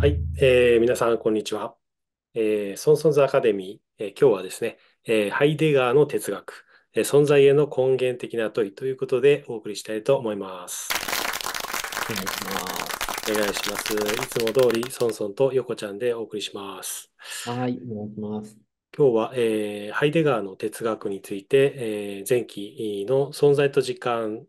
はい、えー、皆さん、こんにちは。えー、ソンソンズアカデミー、えー、今日はですね、えー、ハイデガーの哲学、えー、存在への根源的な問いということでお送りしたいと思います。お願いします。お願いします。いつも通り、ソンソンと横ちゃんでお送りします。はい、お願いします。今日は、えー、ハイデガーの哲学について、えー、前期の存在と時間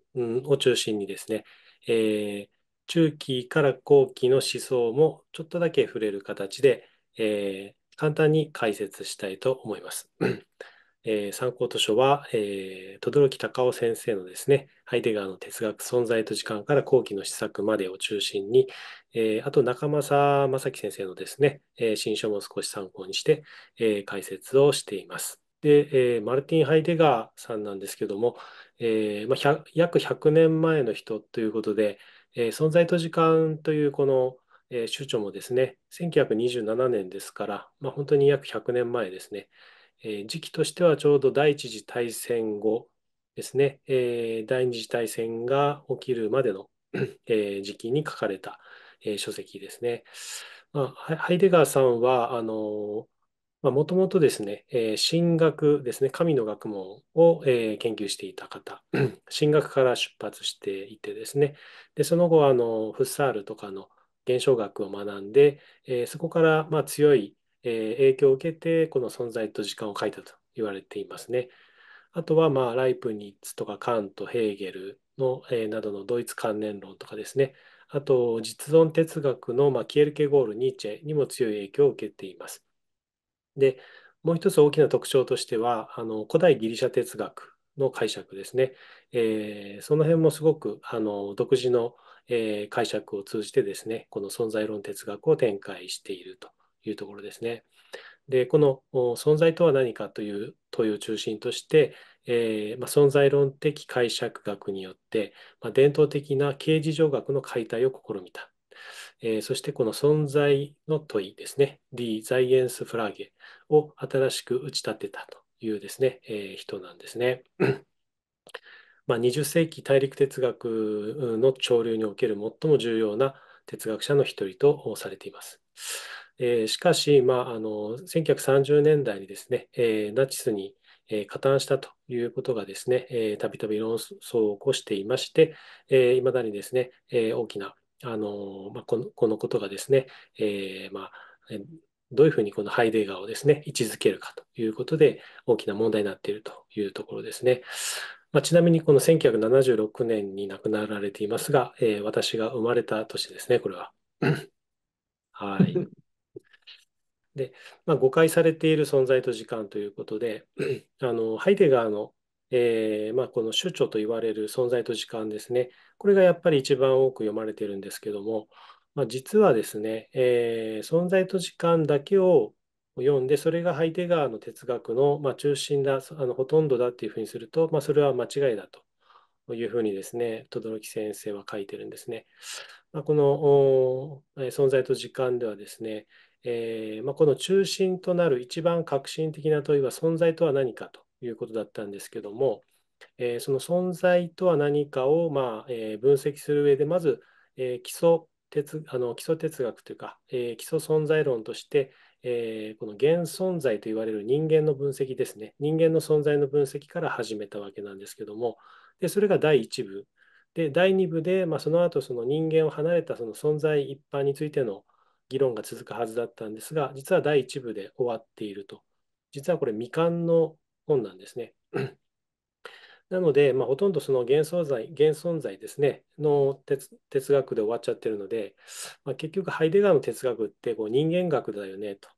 を中心にですね、えー中期から後期の思想もちょっとだけ触れる形で、えー、簡単に解説したいと思います。えー、参考図書は、えー、轟隆夫先生のですね、ハイデガーの哲学、存在と時間から後期の施策までを中心に、えー、あと中正正樹先生のですね、えー、新書も少し参考にして、えー、解説をしています。で、えー、マルティン・ハイデガーさんなんですけども、えーまあ、約100年前の人ということで、えー、存在と時間というこの、えー、主張もですね、1927年ですから、まあ、本当に約100年前ですね、えー、時期としてはちょうど第一次大戦後ですね、えー、第二次大戦が起きるまでの えー、時期に書かれた、えー、書籍ですね。まあ、ハイデガーさんはあのまあ、もともとですね、え神学ですね、神の学問を、え研究していた方、神 学から出発していてですね、でその後、あの、フッサールとかの現象学を学んで、えそこから、ま強い、え影響を受けて、この存在と時間を書いたと言われていますね。あとは、まあ、ライプニッツとかカント、ヘーゲルの、えなどのドイツ観念論とかですね、あと、実存哲学の、まキエルケゴール、ニーチェにも強い影響を受けています。で、もう一つ大きな特徴としては、あの古代ギリシャ哲学の解釈ですね。えー、その辺もすごくあの独自の、えー、解釈を通じてですね、この存在論哲学を展開しているというところですね。で、この存在とは何かという問いを中心として、えー、まあ、存在論的解釈学によって、まあ、伝統的な形而上学の解体を試みたえー、そしてこの存在の問いですね、D、ザイエンスフラゲを新しく打ち立てたというですね、えー、人なんですね。まあ、20世紀大陸哲学の潮流における最も重要な哲学者の一人とされています。えー、しかし、まあ、あの1930年代にですね、えー、ナチスに、えー、加担したということがですね、たびたび論争を起こしていまして、い、えー、ま、だにですね、えー、大きなあのまあ、このこのことがですね、えーまあ、どういうふうにこのハイデガーをですね、位置づけるかということで、大きな問題になっているというところですね。まあ、ちなみにこの1976年に亡くなられていますが、えー、私が生まれた年ですね、これは。はい。で、まあ、誤解されている存在と時間ということで、あのハイデガーのえー、まあ、この主張と言われる存在と時間ですね。これがやっぱり一番多く読まれてるんですけども、まあ、実はですね、えー、存在と時間だけを読んで、それがハイ側ガーの哲学の、まあ、中心だ、あのほとんどだっていうふうにすると、まあ、それは間違いだというふうにですね、轟先生は書いてるんですね。まあ、この存在と時間ではですね、えー、まこの中心となる一番革新的な問いは存在とは何かということだったんですけども、えー、その存在とは何かを、まあえー、分析する上で、まず、えー、基礎哲あの基礎哲学というか、え基礎存在論として、えこの現存在と言われる人間の分析ですね。人間の存在の分析から始めたわけなんですけども、でそれが第1部。で、第2部で、まあ、その後その人間を離れたその存在一般についての議論が続くはずだったんですが、実は第1部で終わっていると。実はこれ未完の本なんですね。なので、まあ、ほとんどその現存在現存在ですねの哲学で終わっちゃってるので、まあ、結局ハイデガーの哲学ってこう人間学だよねと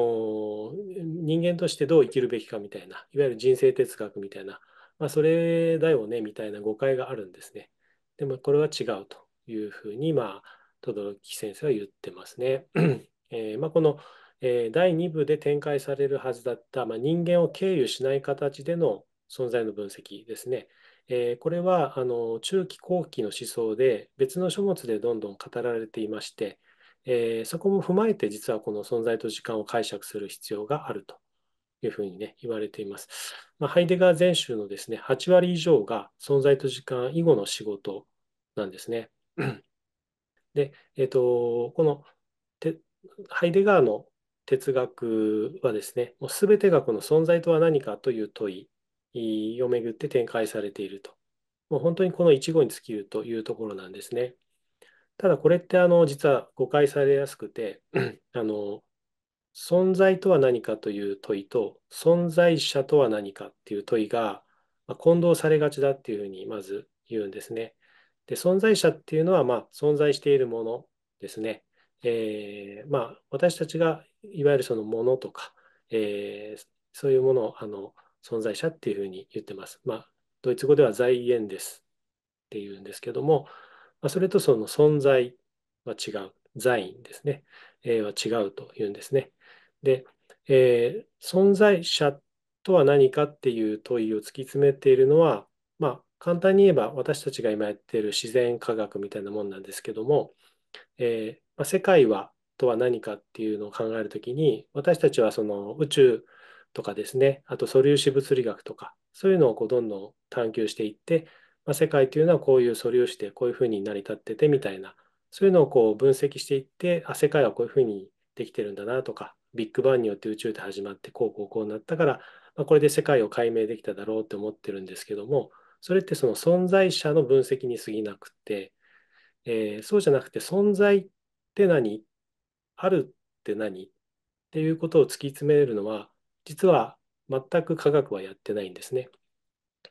お人間としてどう生きるべきかみたいないわゆる人生哲学みたいな、まあ、それだよねみたいな誤解があるんですねでもこれは違うというふうにまあ轟先生は言ってますね、えーまあ、このえー、第2部で展開されるはずだった、まあ、人間を経由しない形での存在の分析ですね。えー、これはあの中期後期の思想で別の書物でどんどん語られていまして、えー、そこも踏まえて実はこの存在と時間を解釈する必要があるというふうにね、言われています。まあ、ハイデガー全集のですね、8割以上が存在と時間以後の仕事なんですね。で、えっ、ー、と、このハイデガーの哲学はですね、もう全てがこの存在とは何かという問いをめぐって展開されていると。もう本当にこの一語に尽きるというところなんですね。ただこれってあの実は誤解されやすくて、あの存在とは何かという問いと存在者とは何かっていう問いが混同されがちだっていうふうにまず言うんですね。で存在者っていうのはまあ存在しているものですね。えー、まあ私たちがいわゆるそのものとか、えー、そういうものをあの存在者っていうふうに言ってます。まあ、ドイツ語では財源ですっていうんですけども、まあ、それとその存在は違う、財因ですね、えー、は違うというんですね。で、えー、存在者とは何かっていう問いを突き詰めているのは、まあ、簡単に言えば私たちが今やっている自然科学みたいなもんなんですけども、えーまあ、世界はとは何かっていうのを考えるときに、私たちはその宇宙とかですね、あと素粒子物理学とか、そういうのをこうどんどん探求していって、まあ、世界というのはこういう素粒子でこういうふうに成り立っててみたいな、そういうのをこう分析していって、あ、世界はこういうふうにできてるんだなとか、ビッグバンによって宇宙で始まって、こうこうこうなったから、まあ、これで世界を解明できただろうって思ってるんですけども、それってその存在者の分析に過ぎなくて、えー、そうじゃなくて存在って何るって何っていうことを突き詰めるのは、実は全く科学はやってないんですね。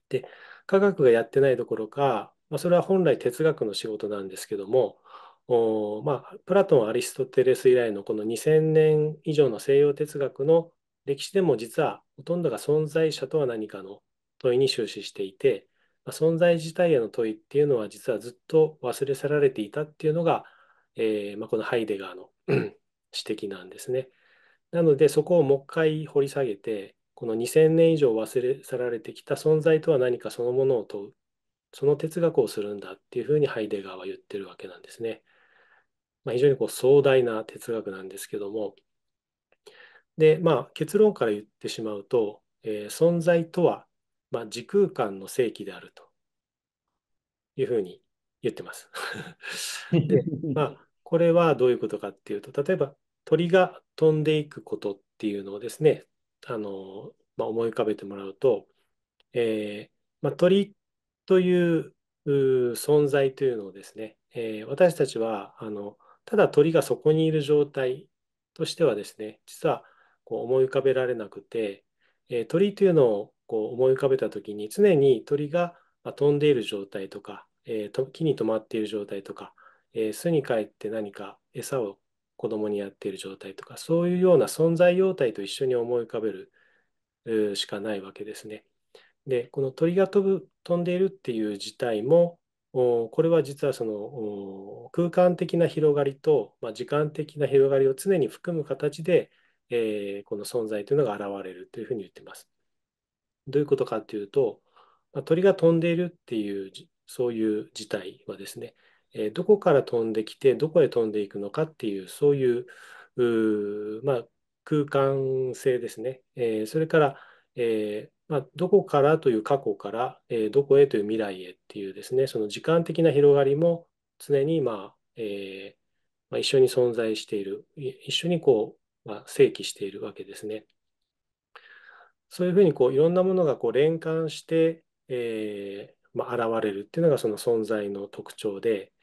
で、科学がやってないどころか、まあ、それは本来哲学の仕事なんですけども、おまあ、プラトン、アリストテレス以来のこの2000年以上の西洋哲学の歴史でも実はほとんどが存在者とは何かの問いに終始していて、まあ、存在自体への問いっていうのは実はずっと忘れ去られていたっていうのが、えーまあ、このハイデガーの指摘なんですね。なのでそこをもう一回掘り下げてこの2000年以上忘れ去られてきた存在とは何かそのものを問うその哲学をするんだっていうふうにハイデガーは言ってるわけなんですね。まあ、非常にこう壮大な哲学なんですけどもで、まあ、結論から言ってしまうと、えー、存在とは、まあ、時空間の正規であるというふうに言ってます で、まあこれはどういうことかっていうと、例えば鳥が飛んでいくことっていうのをですね、あの、まあ、思い浮かべてもらうと、えー、まあ、鳥という存在というのをですね、えー、私たちはあのただ鳥がそこにいる状態としてはですね実はこう思い浮かべられなくて、えー、鳥というのをこう思い浮かべた時に常に鳥が飛んでいる状態とか、えー、木に止まっている状態とかえー、巣に帰って何か餌を子供にやっている状態とか、そういうような存在様態と一緒に思い浮かべるしかないわけですね。で、この鳥が飛ぶ、飛んでいるっていう事態も、これは実はその空間的な広がりと、まあ、時間的な広がりを常に含む形で、えー、この存在というのが現れるというふうに言ってます。どういうことかっていうと、まあ、鳥が飛んでいるっていうそういう事態はですね、えどこから飛んできて、どこへ飛んでいくのかっていう、そういう、まあ、空間性ですね。えそれから、えー、まあ、どこからという過去から、えー、どこへという未来へっていうですね、その時間的な広がりも常に、まあえー、まあ、一緒に存在している、一緒にこう、まあ、正規しているわけですね。そういうふうにこういろんなものがこう連関して、えま現れるっていうのがその存在の特徴で、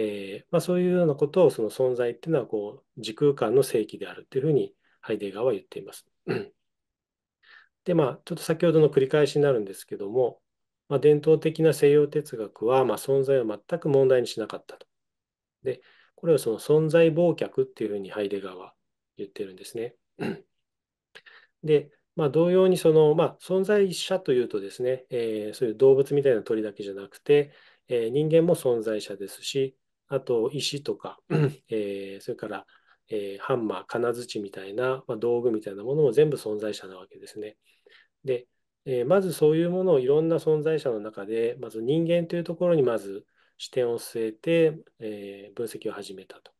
えー、まあ、そういうようなことをその存在っていうのはこう時空間の正規であるっていうふうにハイデガーは言っています。でまあちょっと先ほどの繰り返しになるんですけども、まあ、伝統的な西洋哲学はまあ存在を全く問題にしなかったと。でこれをその存在忘却っていうふうにハイデガーは言ってるんですね。で、まあ、同様にその、まあ、存在者というとですね、えー、そういう動物みたいな鳥だけじゃなくて、えー、人間も存在者ですし、あと石とか、えー、それから、えー、ハンマー、金槌みたいな、まあ、道具みたいなものも全部存在者なわけですね。で、えー、まずそういうものをいろんな存在者の中で、まず人間というところにまず視点を据えて、えー、分析を始めたと。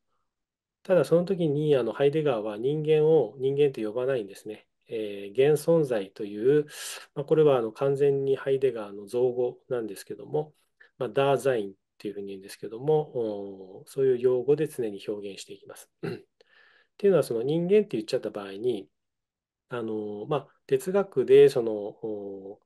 ただその時にあのハイデガーは人間を人間と呼ばないんですね。えー、現存在という、まあ、これはあの完全にハイデガーの造語なんですけども、まあ、ダーザインっていうふうに言うんですけども、そういう用語で常に表現していきます。っていうのは、その人間って言っちゃった場合に、あのまあ、哲学でその、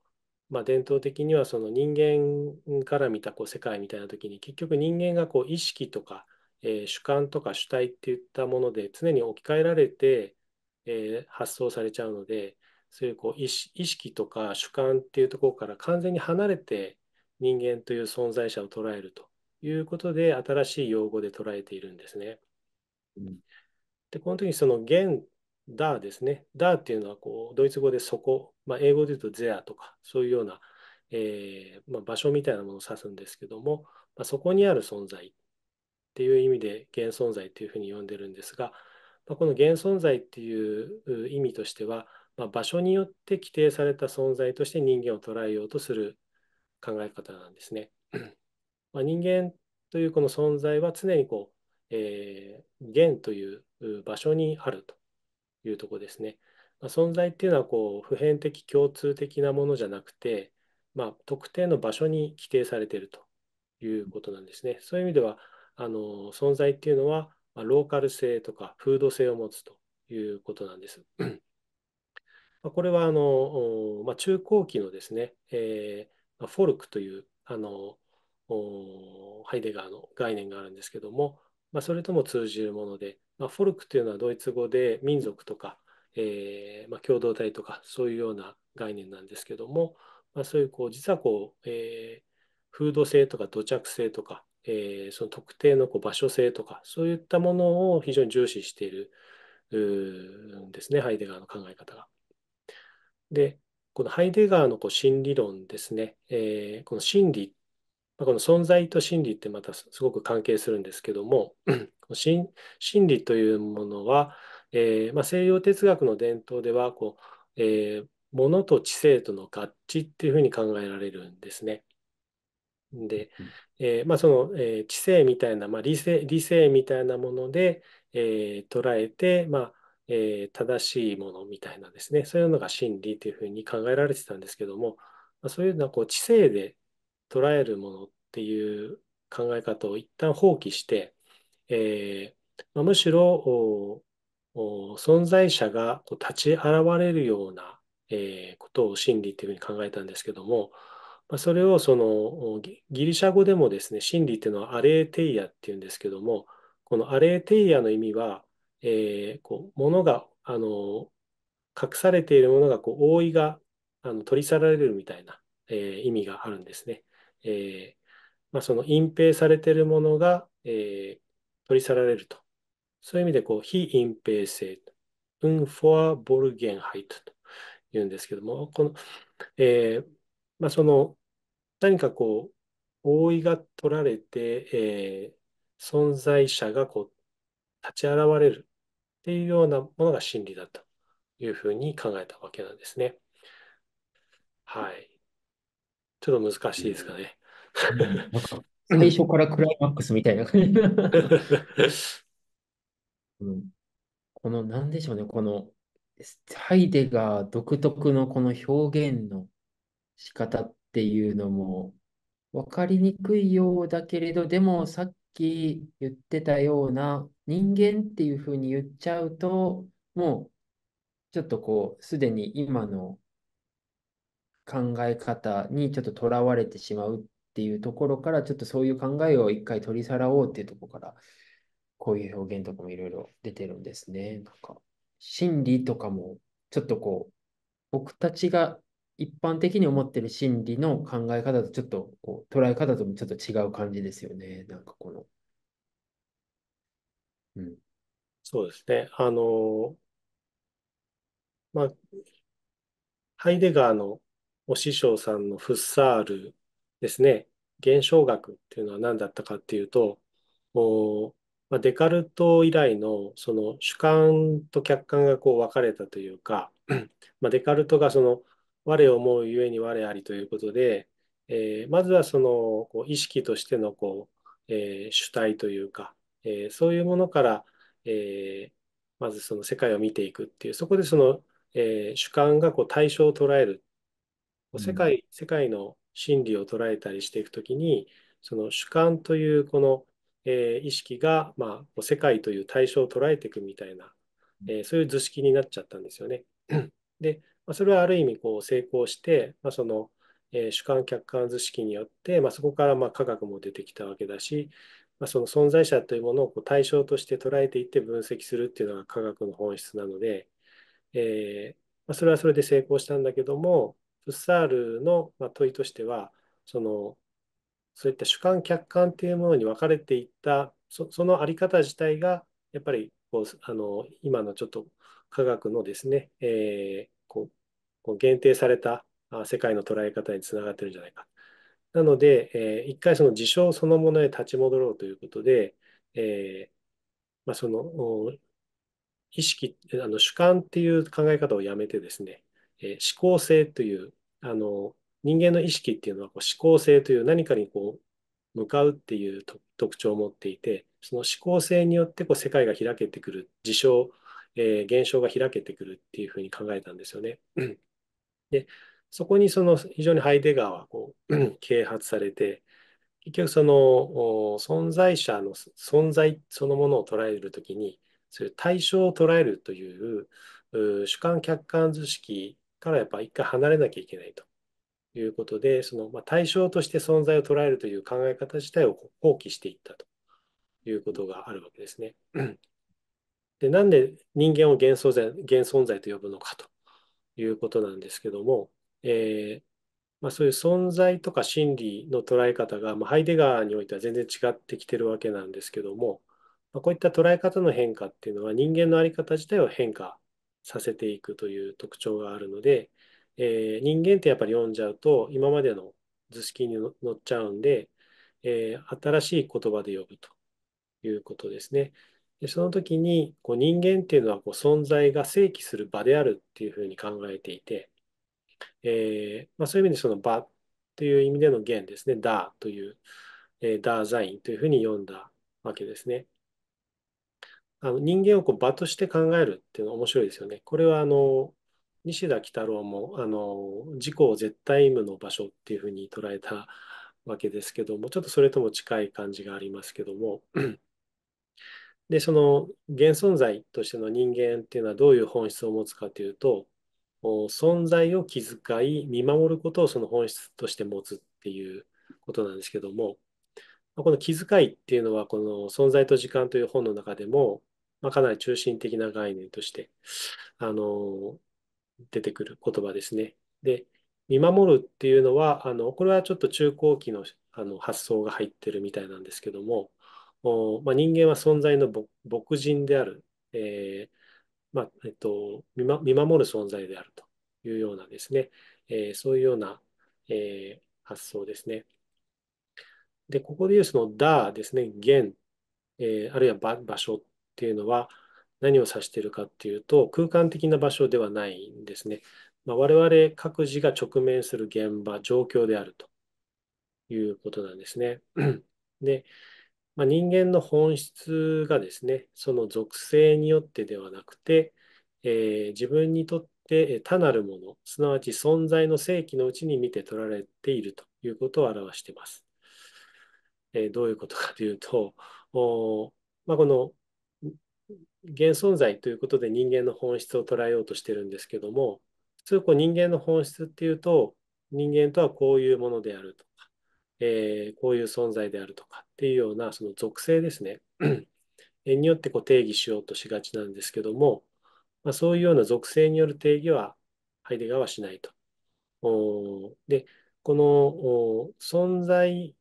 まあ、伝統的にはその人間から見たこう世界みたいな時に結局人間がこう意識とか、えー、主観とか主体っていったもので常に置き換えられて、えー、発想されちゃうのでそういうこう意識とか主観っていうところから完全に離れて人間という存在者を捉えるということで、新しい用語で捉えているんですね。で、この時にその現、だ」ですね。ダーっていうのはこうドイツ語でこ」まあ、英語で言うとゼアとか、そういうような、えー、まあ、場所みたいなものを指すんですけども、まあ、そこにある存在っていう意味で現存在っていうふうに呼んでるんですが、まこの現存在っていう意味としては、ま場所によって規定された存在として人間を捉えようとする考え方なんですね。まあ、人間というこの存在は常にこう、えー、現という場所にあるというとこですね。まあ、存在っていうのはこう普遍的共通的なものじゃなくて、まあ、特定の場所に規定されているということなんですね。そういう意味ではあの存在っていうのは、まあ、ローカル性とか風土性を持つということなんです。これはあの、まあ、中高期のですね、えーフォルクというあのハイデガーの概念があるんですけども、まあ、それとも通じるもので、まあ、フォルクというのはドイツ語で民族とか、えー、まあ、共同体とかそういうような概念なんですけども、まそういうこう実はこう、えー、風土性とか土着性とか、えー、その特定のこう場所性とかそういったものを非常に重視しているんですねハイデガーの考え方が。でこのハイデガーのこう心理論ですね、えー、この心理、この存在と心理ってまたすごく関係するんですけども、心理というものは、えーまあ、西洋哲学の伝統ではこう、えー、物と知性との合致っていうふうに考えられるんですね。で、えーまあ、その、えー、知性みたいな、まあ、理性理性みたいなもので、えー、捉えて、まあえー、正しいものみたいなですね、そういうのが真理というふうに考えられてたんですけども、まそういうのはこう知性で捉えるものっていう考え方を一旦放棄して、えー、まむしろ存在者がこう立ち現れるような、えー、ことを真理というふうに考えたんですけども、まあ、それをそのギリシャ語でもですね真理っていうのはアレーテイヤっていうんですけどもこのアレーテイヤの意味はえー、こう物があの隠されているものがこう覆いがあの取り去られるみたいな、えー、意味があるんですね。えーまあ、その隠蔽されているものが、えー、取り去られると。そういう意味でこう非隠蔽性、ウンフォア・ボルゲンハイトと言うんですけども、この、えーまあ、その何かこう覆いが取られて、えー、存在者がこう立ち現れるっていうようなものが真理だというふうに考えたわけなんですね。はい。ちょっと難しいですかね。うん、最初からクライマックスみたいな感じ。うん、この何でしょうね、このハイデガー独特のこの表現の仕方っていうのも分かりにくいようだけれど、でもさっき言ってたような人間っていうふうに言っちゃうと、もうちょっとこう、すでに今の考え方にちょっととらわれてしまうっていうところから、ちょっとそういう考えを一回取りさらおうっていうところから、こういう表現とかもいろいろ出てるんですね。なんか、心理とかも、ちょっとこう、僕たちが一般的に思ってる心理の考え方とちょっとこう捉え方ともちょっと違う感じですよね。なんかこのうん。そうですね。あの、まあ、ハイデガーのお師匠さんのフッサールですね、現象学っていうのは何だったかっていうと、おまあ、デカルト以来のその主観と客観がこう分かれたというか、まあ、デカルトがその我を思うゆえに我ありということで、えーまずはそのこう意識としてのこう、えー主体というか、えー、そういうものから、えー、まずその世界を見ていくっていう、そこでその、えー、主観がこう対象を捉える。うん、世界、世界の真理を捉えたりしていくときに、その主観というこの、えー、意識が、まあ、世界という対象を捉えていくみたいな、えー、そういう図式になっちゃったんですよね。で、まあ、それはある意味こう成功して、まあ、その、えー、主観客観図式によって、まあ、そこからまあ科学も出てきたわけだし、まあ、その存在者というものをこう対象として捉えていって分析するっていうのが科学の本質なので、えー、まあ、それはそれで成功したんだけども、フッサールの問いとしては、そのそういった主観、客観っていうものに分かれていったそ、そのあり方自体が、やっぱりこうあの今のちょっと科学のですね、えー、こうこう限定された世界の捉え方につながってるんじゃないか。なので、えー、一回その事象そのものへ立ち戻ろうということで、えー、まあ、その意識あの主観っていう考え方をやめてですね、えー、思考性というあの人間の意識っていうのはこう思考性という何かにこう向かうっていう特徴を持っていてその思考性によってこう世界が開けてくる事象、えー、現象が開けてくるっていうふうに考えたんですよね。でそこにその非常にハイデガーはこう 啓発されて、結局その存在者の存在そのものを捉えるときに、そういう対象を捉えるという主観客観図式からやっぱ一回離れなきゃいけないということで、そのまあ対象として存在を捉えるという考え方自体を放棄していったということがあるわけですね。でなんで人間を現存在現存在と呼ぶのかということなんですけども、えーまあ、そういう存在とか心理の捉え方が、まあ、ハイデガーにおいては全然違ってきてるわけなんですけども、まあ、こういった捉え方の変化っていうのは人間の在り方自体を変化させていくという特徴があるので、えー、人間ってやっぱり読んじゃうと今までの図式に乗っちゃうんで、えー、新しい言葉で呼ぶということですね。でその時にこう人間っていうのはこう存在が正規する場であるっていうふうに考えていて、えー、まあ、そういう意味でその場という意味での弦ですね、ダーという、えー、ダーザインというふうに読んだわけですね。あの人間をこう場として考えるっていうのは面白いですよね。これはあの西田喜太郎もあの自己を絶対無の場所っていうふうに捉えたわけですけども、ちょっとそれとも近い感じがありますけども、で、その現存在としての人間っていうのはどういう本質を持つかというと、存在を気遣い、見守ることをその本質として持つっていうことなんですけども、この気遣いっていうのは、この存在と時間という本の中でも、まあ、かなり中心的な概念として、あの、出てくる言葉ですね。で、見守るっていうのは、あの、これはちょっと中高期のあの発想が入ってるみたいなんですけども、おまあ、人間は存在の牧人である、えーまあえっと、見守る存在であるというようなですね、えー、そういうような、えー、発想ですね。で、ここでいうその「だ」ですね、現、えー、あるいは場所っていうのは何を指しているかっていうと、空間的な場所ではないんですね。まあ、我々各自が直面する現場、状況であるということなんですね。で、まあ、人間の本質がですね、その属性によってではなくて、えー、自分にとって他なるもの、すなわち存在の正規のうちに見て取られているということを表しています。えー、どういうことかというと、おまあ、この現存在ということで人間の本質を捉えようとしてるんですけども、普通こう人間の本質っていうと、人間とはこういうものであるとか、えー、こういう存在であるとかっていうようなその属性ですね によってこう定義しようとしがちなんですけども、まあ、そういうような属性による定義はハイデガーはしないと。で、この存在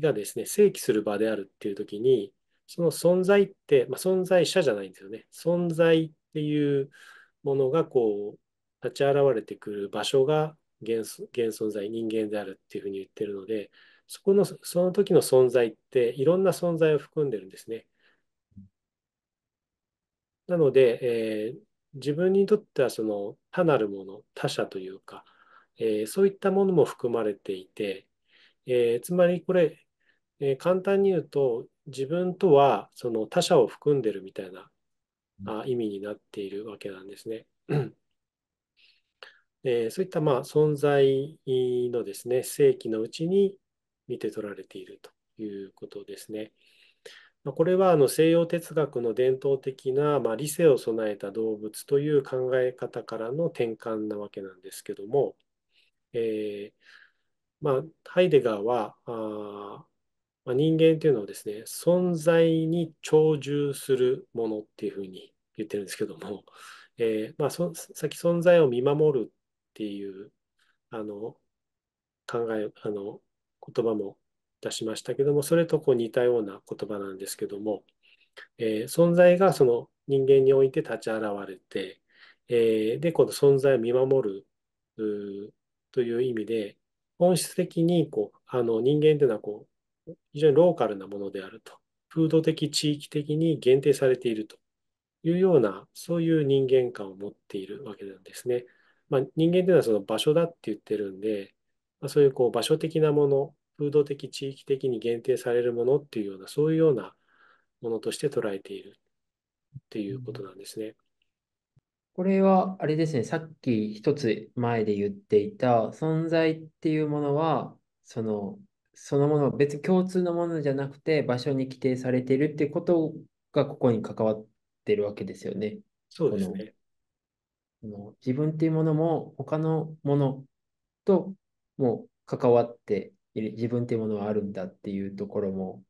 がですね、正規する場であるっていう時に、その存在って、まあ、存在者じゃないんですよね。存在っていうものがこう立ち現れてくる場所が現存在、人間であるっていうふうに言ってるので、そこの、その時の存在っていろんな存在を含んでるんですね。なので、えー、自分にとってはその他なるもの、他者というか、えー、そういったものも含まれていて、えー、つまりこれ、え簡単に言うと、自分とはその他者を含んでるみたいな、あ意味になっているわけなんですね。え ー、そういったまあ存在のですね、正規のうちに、見て取られているということですね。これはあの西洋哲学の伝統的な、まあ、理性を備えた動物という考え方からの転換なわけなんですけども、えーまあ、ハイデガーはあ、まあ、人間というのをですね存在に徴獣するものっていうふうに言ってるんですけども、えーまあ、そさっき存在を見守るっていうあの考えあの言葉も出しましたけども、それとこう似たような言葉なんですけども、えー、存在がその人間において立ち現れて、えー、で、この存在を見守るという意味で、本質的にこうあの人間というのはこう非常にローカルなものであると、風土的、地域的に限定されているというような、そういう人間観を持っているわけなんですね。まあ、人間というのはその場所だって言ってるんで、まあ、そういうこう場所的なもの、風土的、地域的に限定されるものっていうような、そういうようなものとして捉えているっていうことなんですね。これはあれですね、さっき一つ前で言っていた存在っていうものは、そのそのもの、別に共通のものじゃなくて、場所に規定されているっていうことが、ここに関わってるわけですよね。そうですね。自分っていうものも、他のものともう関わって自分っていうものはあるんだっていうところも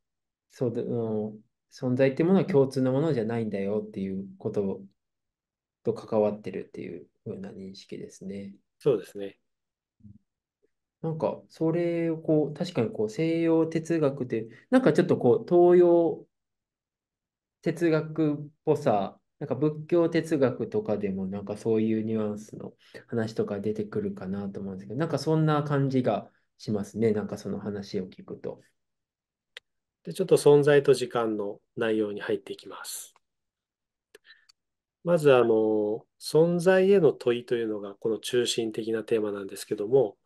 そう存在っていうものは共通のものじゃないんだよっていうことと関わってるっていうふうな認識ですね。そうですね。なんかそれをこう確かにこう西洋哲学ってなんかちょっとこう東洋哲学っぽさなんか仏教哲学とかでもなんかそういうニュアンスの話とか出てくるかなと思うんですけど、なんかそんな感じがしますね。なんかその話を聞くと。で、ちょっと存在と時間の内容に入っていきます。まず、あの、存在への問いというのがこの中心的なテーマなんですけども、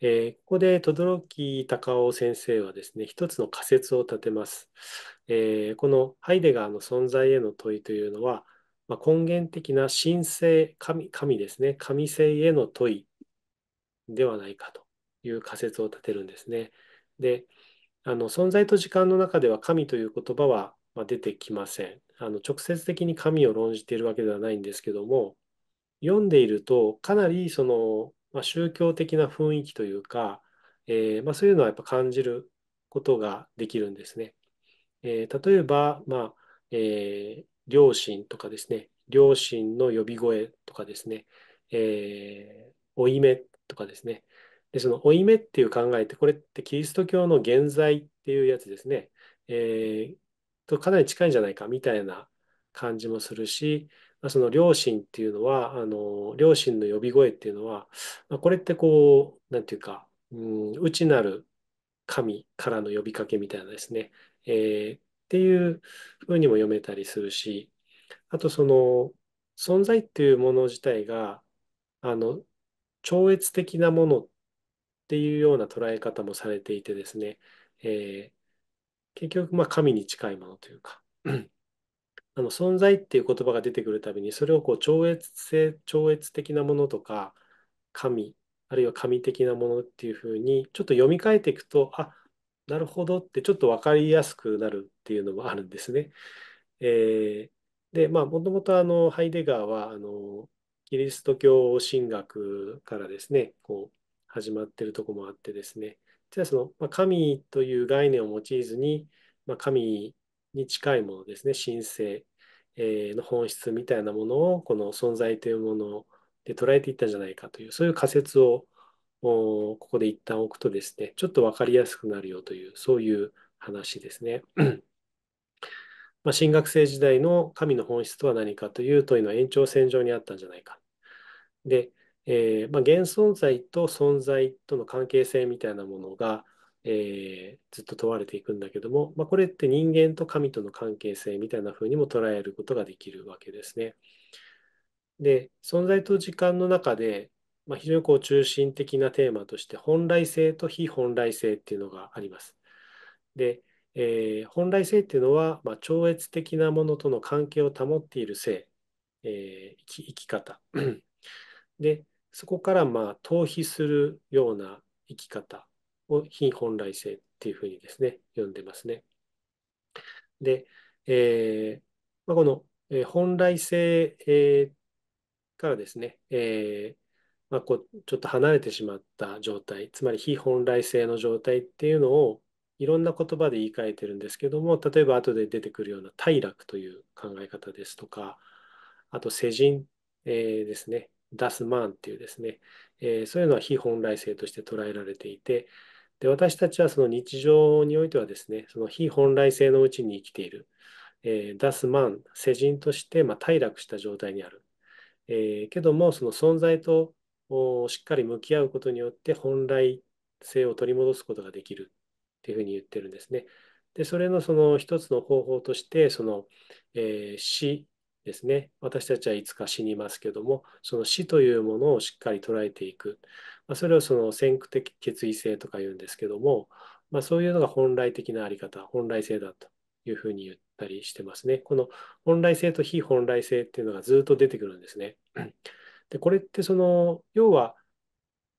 えー、ここで轟隆夫先生はですね、一つの仮説を立てます。えー、このハイデガーの存在への問いというのは、まあ、根源的な神性、神、神ですね、神性への問いではないかという仮説を立てるんですね。で、あの存在と時間の中では神という言葉は出てきません。あの直接的に神を論じているわけではないんですけども、読んでいるとかなりその、まあ、宗教的な雰囲気というか、えー、まあ、そういうのはやっぱ感じることができるんですね。えー、例えば、まあえー、両親とかですね、両親の呼び声とかですね、えー、負い目とかですね。で、その負い目っていう考えって、これってキリスト教の原罪っていうやつですね、えー、とかなり近いんじゃないかみたいな感じもするし、まあ、その両親っていうのは、あの、両親の呼び声っていうのは、まあ、これってこう、なんていうか、うん、内なる神からの呼びかけみたいなですね、えー、っていうふうにも読めたりするし、あとその存在っていうもの自体が、あの、超越的なものっていうような捉え方もされていてですね、えー、結局、まあ神に近いものというか、あの存在っていう言葉が出てくるたびに、それをこう超越性、超越的なものとか、神、あるいは神的なものっていうふうに、ちょっと読み替えていくと、あ、なるほどってちょっと分かりやすくなるっていうのもあるんですね。えー、で、まあ、もともとあの、ハイデガーは、あの、キリスト教神学からですね、こう、始まってるとこもあってですね、じゃあその、まあ、神という概念を用いずに、まあ、神に近いものですね、神聖の本質みたいなものを、この存在というもので捉えていったんじゃないかという、そういう仮説をここで一旦置くとですね、ちょっと分かりやすくなるよという、そういう話ですね。まあ、新学生時代の神の本質とは何かという問いの延長線上にあったんじゃないか。で、えー、まあ、現存在と存在との関係性みたいなものが、えー、ずっと問われていくんだけども、まあ、これって人間と神との関係性みたいな風にも捉えることができるわけですね。で存在と時間の中で、まあ、非常にこう中心的なテーマとして本来性と非本来性っていうのがあります。で、えー、本来性っていうのは、まあ、超越的なものとの関係を保っている性、えー、生き方 でそこからまあ逃避するような生き方を非本来性っていうふうにですね呼んでますね。で、えーまあ、この、え本来性、えー、からですね、えーまあ、こうちょっと離れてしまった状態つまり非本来性の状態っていうのをいろんな言葉で言い換えてるんですけども、例えば後で出てくるような大楽という考え方ですとか、あと世人、えー、ですね、ダスマンっていうですね、えー、そういうのは非本来性として捉えられていて、で私たちはその日常においてはですね、その非本来性のうちに生きている、出すダスマン、世人として、まあ、楽した状態にある。えー、けども、その存在としっかり向き合うことによって本来性を取り戻すことができる。っていうふうに言ってるんですね。で、それのその一つの方法として、その、えー、死ですね。私たちはいつか死にますけども、その死というものをしっかり捉えていく。まあ、それをその先駆的決意性とか言うんですけども、まあ、そういうのが本来的なあり方、本来性だというふうに言ったりしてますね。この本来性と非本来性っていうのがずっと出てくるんですね。で、これってその、要は、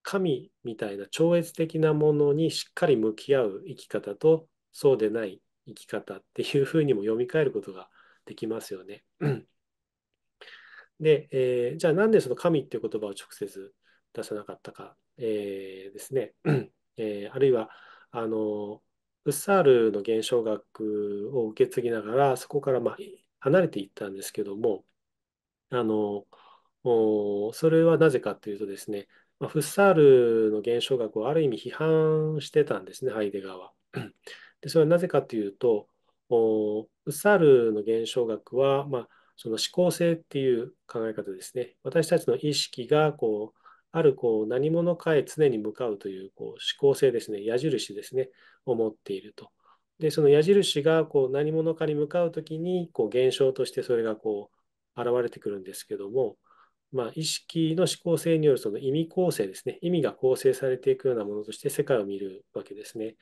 神みたいな超越的なものにしっかり向き合う生き方とそうでない生き方っていうふうにも読み替えることができますよね。で、えー、じゃあなんでその神っていう言葉を直接出さなかったか、えー、ですね、えー、あるいはあのウッサールの現象学を受け継ぎながらそこからまあ離れていったんですけどもあのそれはなぜかというとですねまあ、フッサールの現象学をある意味批判してたんですね、ハイデガーは。でそれはなぜかというと、おフッサールの現象学は、まあ、その思考性っていう考え方ですね。私たちの意識がこうあるこう何者かへ常に向かうというこう思考性ですね、矢印ですね、を持っていると。で、その矢印がこう何者かに向かうときにこう現象としてそれがこう現れてくるんですけども、まあ、意識の思考性によるその意味構成ですね、意味が構成されていくようなものとして世界を見るわけですね。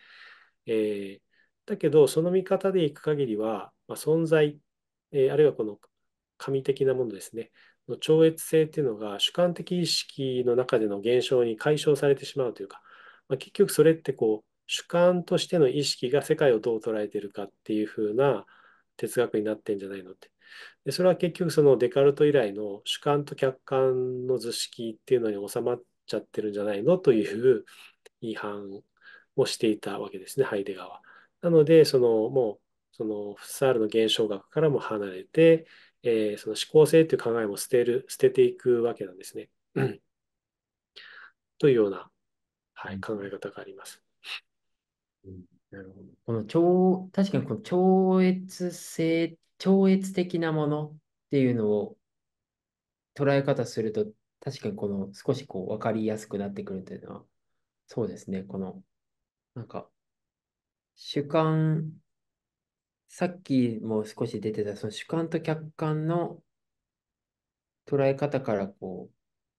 えー、だけど、その見方でいく限りは、まあ、存在、えー、あるいはこの神的なものですね、の超越性っていうのが主観的意識の中での現象に解消されてしまうというか、まあ、結局それってこう、主観としての意識が世界をどう捉えてるかっていうふうな哲学になってんじゃないのって。でそれは結局そのデカルト以来の主観と客観の図式っていうのに収まっちゃってるんじゃないのという違反をしていたわけですねハイデガーは。なのでそのもうそのフッサールの現象学からも離れて、えー、その思考性という考えも捨てる捨てていくわけなんですね。というような、はい、考え方があります。うんなるほど。この超、確かにこの超越性っ超越的なものっていうのを捉え方すると、確かにこの少しこう分かりやすくなってくるというのは、そうですね、この、なんか、主観、さっきも少し出てた、その主観と客観の捉え方からこう、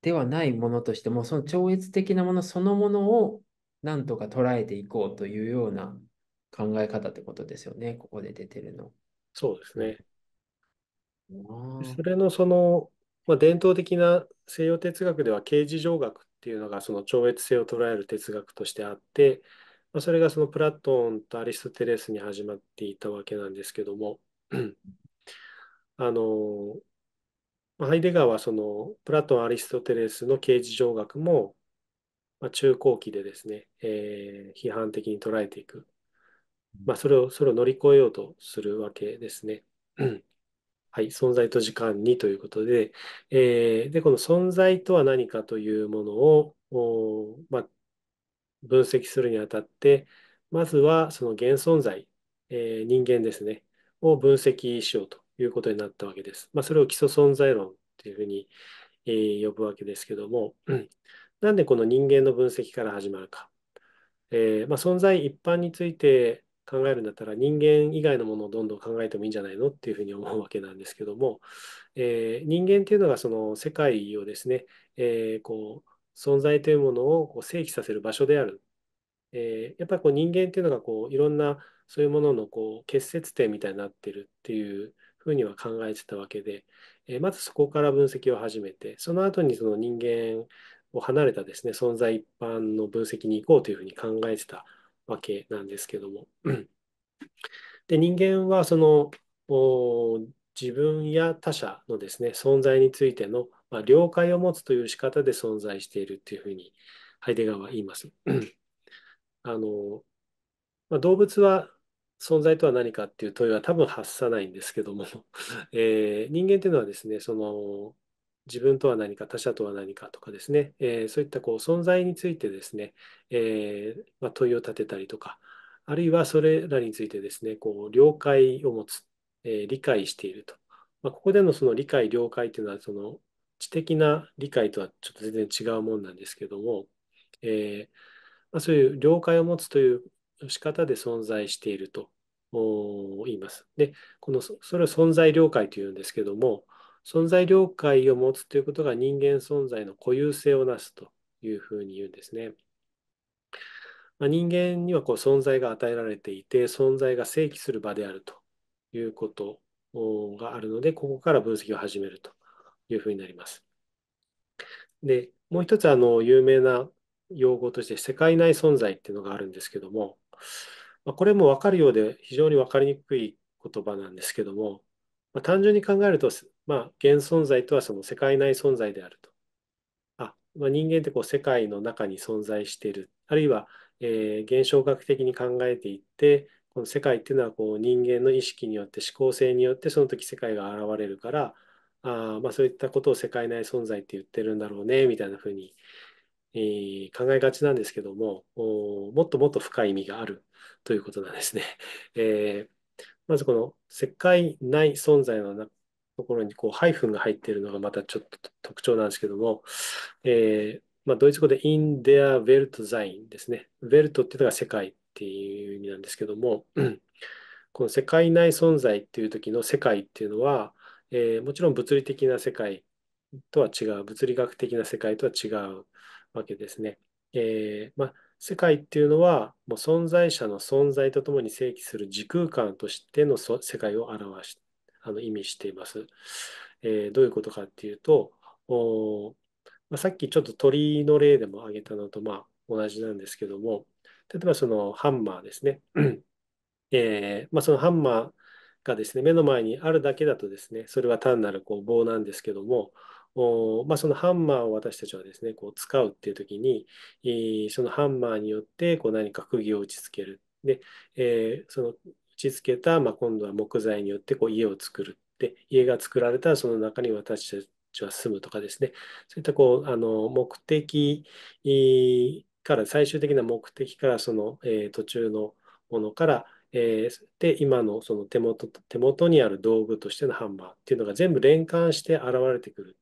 ではないものとしても、その超越的なものそのものをなんとか捉えていこうというような考え方ってことですよね、ここで出てるの。そうですね。それのその、まあ、伝統的な西洋哲学では刑事上学っていうのがその超越性を捉える哲学としてあって、まあ、それがそのプラトンとアリストテレスに始まっていたわけなんですけども あの、ハイデガーはそのプラトン・アリストテレスの刑事上学も、まあ、中高期でですね、えー、批判的に捉えていくまあ、それを、それを乗り越えようとするわけですね。はい、存在と時間にということで、えー、で、この存在とは何かというものを、まあ、分析するにあたって、まずはその現存在、えー、人間ですね、を分析しようということになったわけです。まあ、それを基礎存在論というふうに、えー、呼ぶわけですけども、なんでこの人間の分析から始まるか。えーまあ、存在一般について考えるんだったら人間以外のものをどんどん考えてもいいんじゃないのっていうふうに思うわけなんですけども、えー、人間っていうのがその世界をですね、えー、こう存在というものをこう正規させる場所である。えー、やっぱりこう人間っていうのがこういろんなそういうもののこう結節点みたいになってるっていうふうには考えてたわけで、えまずそこから分析を始めてその後にその人間を離れたですね存在一般の分析に行こうというふうに考えてたわけなんですけども。で人間はその自分や他者のですね存在についての、まあ、了解を持つという仕方で存在しているっていうふうにハイデガーは言います。あのまあ、動物は存在とは何かっていう問いは多分発さないんですけども、えー、人間っていうのはですねその自分とは何か他者とは何かとかですね、えー、そういったこう存在についてですね、えー、まあ、問いを立てたりとかあるいはそれらについてですねこう了解を持つ、えー、理解していると、まあ、ここでのその理解了解というのはその知的な理解とはちょっと全然違うもんなんですけども、えまあ、そういう了解を持つという仕方で存在していると言います。でこのそれを存在了解というんですけども存在了解を持つということが人間存在の固有性をなすというふうに言うんですね。まあ、人間にはこう存在が与えられていて、存在が正規する場であるということがあるので、ここから分析を始めるというふうになります。で、もう一つあの有名な用語として世界内存在っていうのがあるんですけども、まこれも分かるようで非常に分かりにくい言葉なんですけども、まあ、単純に考えるとまあ、現存在とはその世界内存在であると。あまあ、人間ってこう世界の中に存在している。あるいは、えー、現象学的に考えていって、この世界っていうのはこう人間の意識によって思考性によってその時世界が現れるから、あまあ、そういったことを世界内存在って言ってるんだろうねみたいなふうに、えー、考えがちなんですけどももっともっと深い意味があるということなんですね。えー、まずこの世界内存在のところにこうハイフンが入っているのがまたちょっと特徴なんですけども、えー、まあ、ドイツ語で in der Welt sein ですね。Welt っていうのが世界っていう意味なんですけども、この世界内存在っていう時の世界っていうのは、えー、もちろん物理的な世界とは違う、物理学的な世界とは違うわけですね。えー、まあ、世界っていうのはもう存在者の存在とともに正規する時空間としての世界を表しあの意味しています。えー、どういうことかっていうと、おまあ、さっきちょっと鳥の例でも挙げたのとまあ同じなんですけども、例えばそのハンマーですね。えー、まあ、そのハンマーがですね、目の前にあるだけだとですね、それは単なるこう棒なんですけども、おまあ、そのハンマーを私たちはですね、こう使うっていう時に、えー、そのハンマーによってこう何か釘を打ちつける。で、えー、そのち付けた、まあ、今度は木材によってこう家を作るで家が作られたらその中に私たちは住むとかですねそういったこうあの目的から最終的な目的からその、えー、途中のものから、えー、で今のその手元手元にある道具としてのハンマーっていうのが全部連関して現れてくる。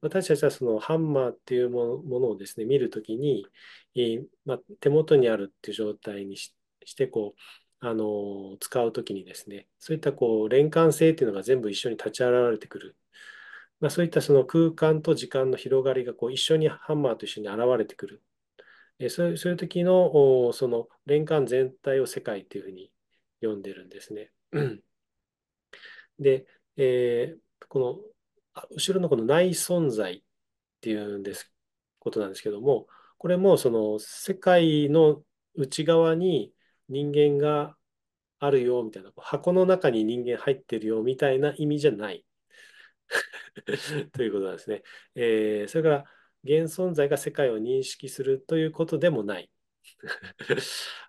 私たちはそのハンマーっていうものをですね見るときに、えー、まあ、手元にあるっていう状態にしてこうあの使うときにですね、そういったこう連関性っていうのが全部一緒に立ち現れてくる。まあ、そういったその空間と時間の広がりがこう一緒にハンマーと一緒に現れてくる。えそういう時のその連関全体を世界っていうふうに呼んでるんですね。で、えー、この後ろのこの内存在っていうんですことなんですけども、これもその世界の内側に人間があるよみたいな、箱の中に人間入ってるよみたいな意味じゃない ということなんですね。えー、それから、現存在が世界を認識するということでもない。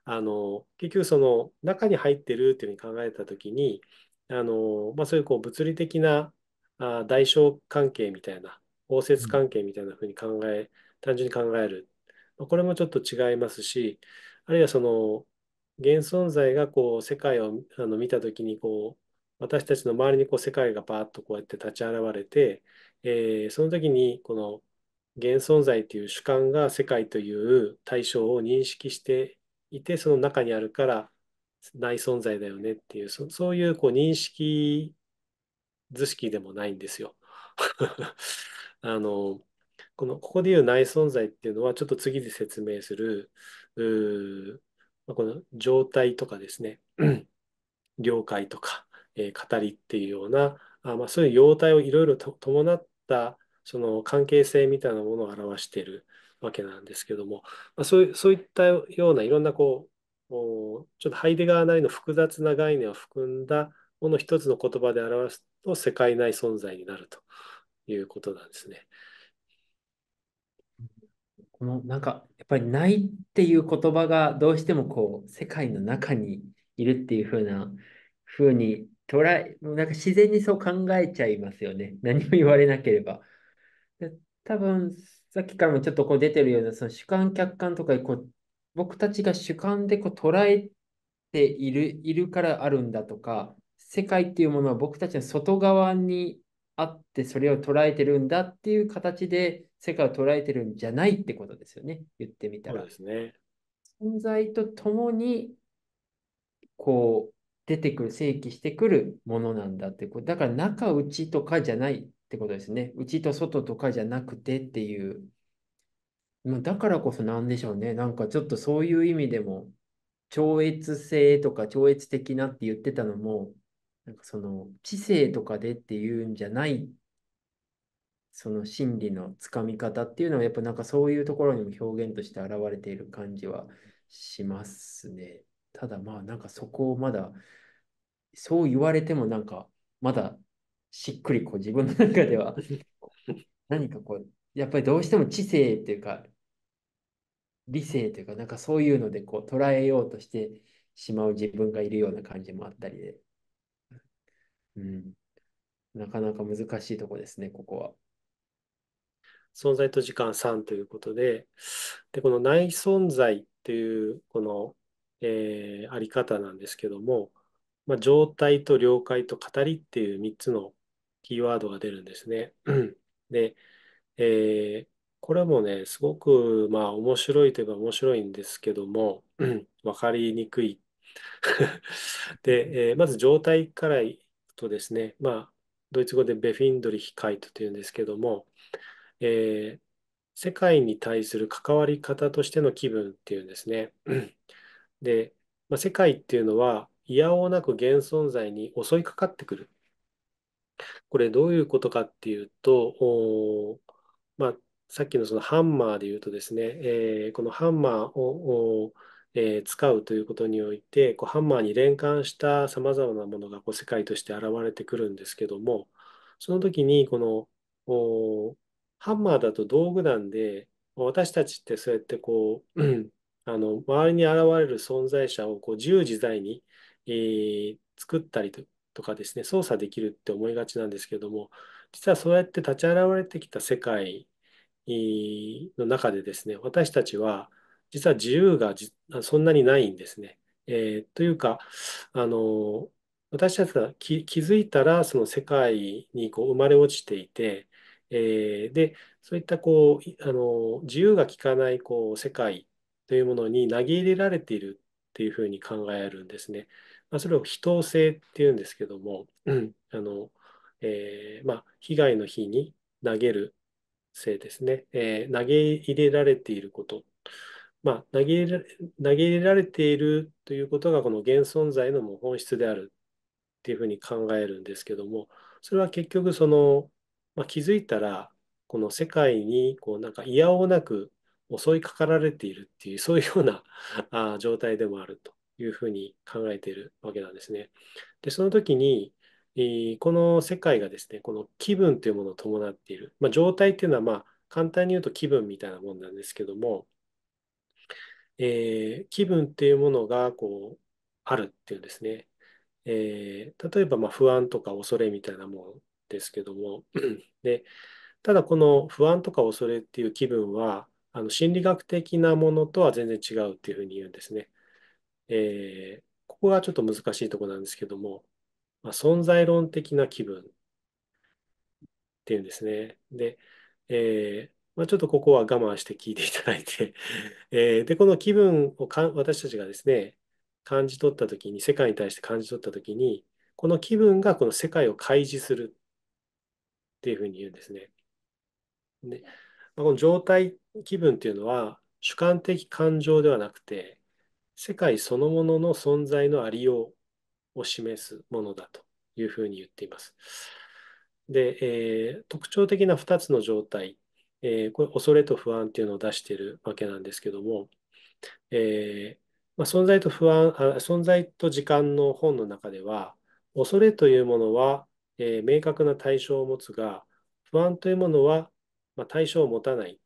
あの結局その中に入ってるっていうふうに考えた時にあの、まあ、そういうこう物理的なあ代償関係みたいな応接関係みたいなふうに考え、うん、単純に考えるこれもちょっと違いますしあるいはその現存在がこう世界をあの見た時にこう私たちの周りにこう世界がパーッとこうやって立ち現れて、えー、その時にこの現存在という主観が世界という対象を認識していてその中にあるからない存在だよねっていうそういうこう認識図式でもないんですよ。あのこのここでいう内存在っていうのはちょっと次で説明するこの状態とかですね、了解とか、えー、語りっていうような、あまあ、そういう様態をいろいろ伴ったその関係性みたいなものを表しているわけなんですけども、まあ、そういうそういったようないろんなこうちょっとハイデガーなりの複雑な概念を含んだもの一つの言葉で表すと世界内存在になるということなんですね。このなんかやっぱりないっていう言葉がどうしてもこう世界の中にいるっていう風な風に捉え、なんか自然にそう考えちゃいますよね。何も言われなければ。で多分さっきからもちょっとこう出てるようなその主観客観とかこう僕たちが主観でこう捉えているいるからあるんだとか世界っていうものは僕たちの外側にあってそれを捉えてるんだっていう形で世界を捉えてるんじゃないってことですよね。言ってみたら。そうですね。存在とともに、こう、出てくる、正規してくるものなんだってこと。だから中内とかじゃないってことですね。内と外とかじゃなくてっていう。だからこそなんでしょうね。なんかちょっとそういう意味でも、超越性とか超越的なって言ってたのも、なんかその知性とかでっていうんじゃないその心理のつかみ方っていうのはやっぱなんかそういうところにも表現として現れている感じはしますね。ただまあなんかそこをまだそう言われてもなんかまだしっくりこう自分の中では 何かこうやっぱりどうしても知性っていうか理性というかなんかそういうのでこう捉えようとしてしまう自分がいるような感じもあったりで、うん、なかなか難しいとこですねここは。存在と時間3ということで、で、この内存在っていう、この、えー、あり方なんですけども、まあ、状態と了解と語りっていう3つのキーワードが出るんですね。で、えー、これもね、すごく、まあ、面白いといえば面白いんですけども、分かりにくい で、えー、まず状態からとですね、まあ、ドイツ語でベフィンドリヒカイトというんですけども、えー、世界に対する関わり方としての気分っていうんですね。で、まあ、世界っていうのは、いやおうなく現存在に襲いかかってくる。これどういうことかっていうと、まあ、さっきのそのハンマーで言うとですね、えー、このハンマーをえー、使うということにおいてこうハンマーに連関したさまざまなものがこう世界として現れてくるんですけどもその時にこのハンマーだと道具なんで、私たちってそうやってこう、あの周りに現れる存在者をこう自由自在に、えー、作ったりとかですね、操作できるって思いがちなんですけども、実はそうやって立ち現れてきた世界の中でですね、私たちは実は自由がそんなにないんですね。えー、というか、あの私たちが気づいたらその世界にこう生まれ落ちていて、えー、で、そういったこう、あの、自由が利かないこう世界というものに投げ入れられているっていうふうに考えるんですね。まあ、それを非等性っていうんですけども、うん、あの、えー、まあ、被害の日に投げる性ですね。えー、投げ入れられていること。まあ、投げ入れ投げ入れられているということがこの現存在のもう本質であるっていうふうに考えるんですけどもそれは結局そのまあ、気づいたら、この世界にこうなんか嫌おなく襲いかかられているっていう、そういうような あ状態でもあるというふうに考えているわけなんですね。で、その時に、この世界がですね、この気分というものを伴っている、まあ、状態っていうのは、まあ、簡単に言うと気分みたいなもんなんですけども、えー、気分っていうものがこうあるっていうんですね。えー、例えばま不安とか恐れみたいなもですけども でただこの不安とか恐れっていう気分はあの心理学的なものとは全然違うっていうふうに言うんですね。えー、ここがちょっと難しいとこなんですけども、まあ、存在論的な気分っていうんですね。で、えー、まあ、ちょっとここは我慢して聞いていただいて えー、で、この気分をか私たちがですね、感じ取った時に、世界に対して感じ取った時に、この気分がこの世界を開示するっていうふうに言うんですね。で、まあ、この状態気分っていうのは主観的感情ではなくて世界そのものの存在のありようを示すものだというふうに言っています。で、えー、特徴的な2つの状態、えー、これ恐れと不安っていうのを出しているわけなんですけども、えー、まあ、存在と不安あ存在と時間の本の中では恐れというものはえー、明確な対象を持つが、不安というものは、まあ、対象を持たない。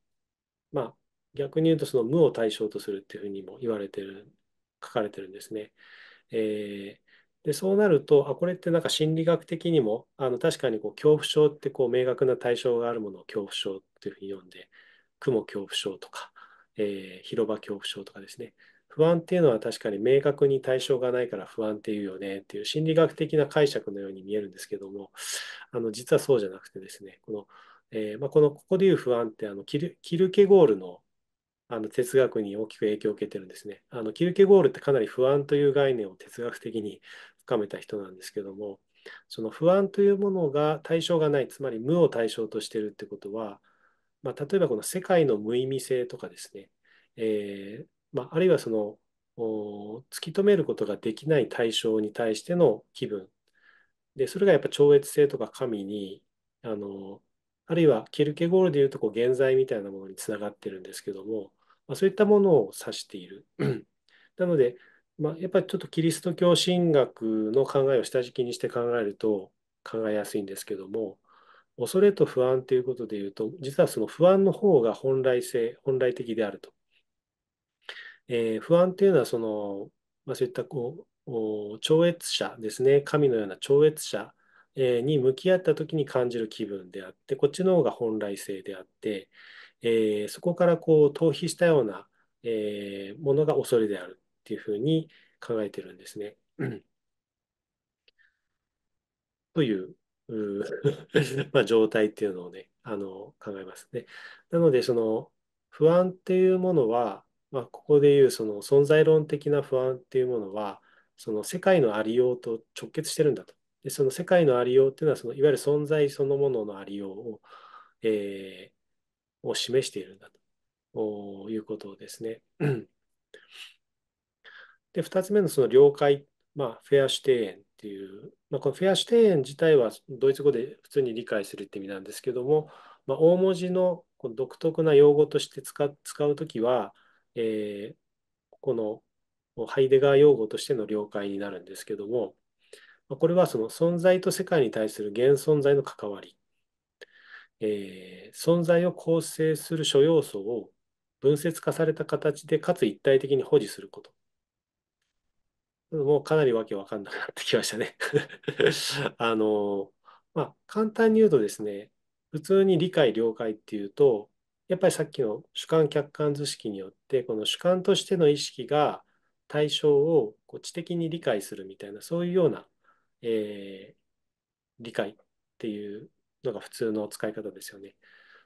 まあ、逆に言うと、その無を対象とするっていうふうにも言われてる、書かれてるんですね。えー、でそうなると、あ、これってなんか心理学的にも、あの確かにこう恐怖症ってこう明確な対象があるものを恐怖症っていうふうに呼んで、雲恐怖症とか、えー、広場恐怖症とかですね、不安っていうのは確かに明確に対象がないから不安っていうよねっていう心理学的な解釈のように見えるんですけども、あの実はそうじゃなくてですね、この、えー、まあ、このここでいう不安ってあのキル、キルケゴールのあの哲学に大きく影響を受けてるんですね。あのキルケゴールってかなり不安という概念を哲学的に深めた人なんですけども、その不安というものが対象がない、つまり無を対象としてるってことは、まあ、例えばこの世界の無意味性とかですね、えー、まあ、あるいはその突き止めることができない対象に対しての気分でそれがやっぱ超越性とか神にあのあるいはキルケゴールでいうとこう現在みたいなものにつながってるんですけども、まあ、そういったものを指している。なので、まあ、やっぱりちょっとキリスト教神学の考えを下敷きにして考えると考えやすいんですけども恐れと不安ということでいうと実はその不安の方が本来性本来的であるとえー、不安というのはその、まあ、そういったこう超越者ですね神のような超越者に向き合った時に感じる気分であってこっちの方が本来性であって、えー、そこからこう逃避したような、えー、ものが恐れであるっていうふうに考えてるんですね。というう まあ、状態っていうのをねあの考えますね。なのでその不安っていうものはまあ、ここでいうその存在論的な不安っていうものはその世界のありようと直結してるんだと。でその世界のありようっていうのはそのいわゆる存在そのもののありようを,、えー、を示しているんだということですね。で2つ目のその了解、まあ、フェアシュテーンっていう、まあ、このフェアシュテーン自体はドイツ語で普通に理解するって意味なんですけども、まあ、大文字の独特な用語として使うときはえー、このハイデガー用語としての了解になるんですけども、これはその存在と世界に対する現存在の関わり、えー、存在を構成する諸要素を分節化された形でかつ一体的に保持すること。もうかなりわけわかんなくなってきましたね あの、まあ、簡単に言うとですね、普通に理解、了解っていうと、やっぱりさっきの主観客観図式によってこの主観としての意識が対象をこう知的に理解するみたいなそういうような、えー、理解っていうのが普通の使い方ですよね。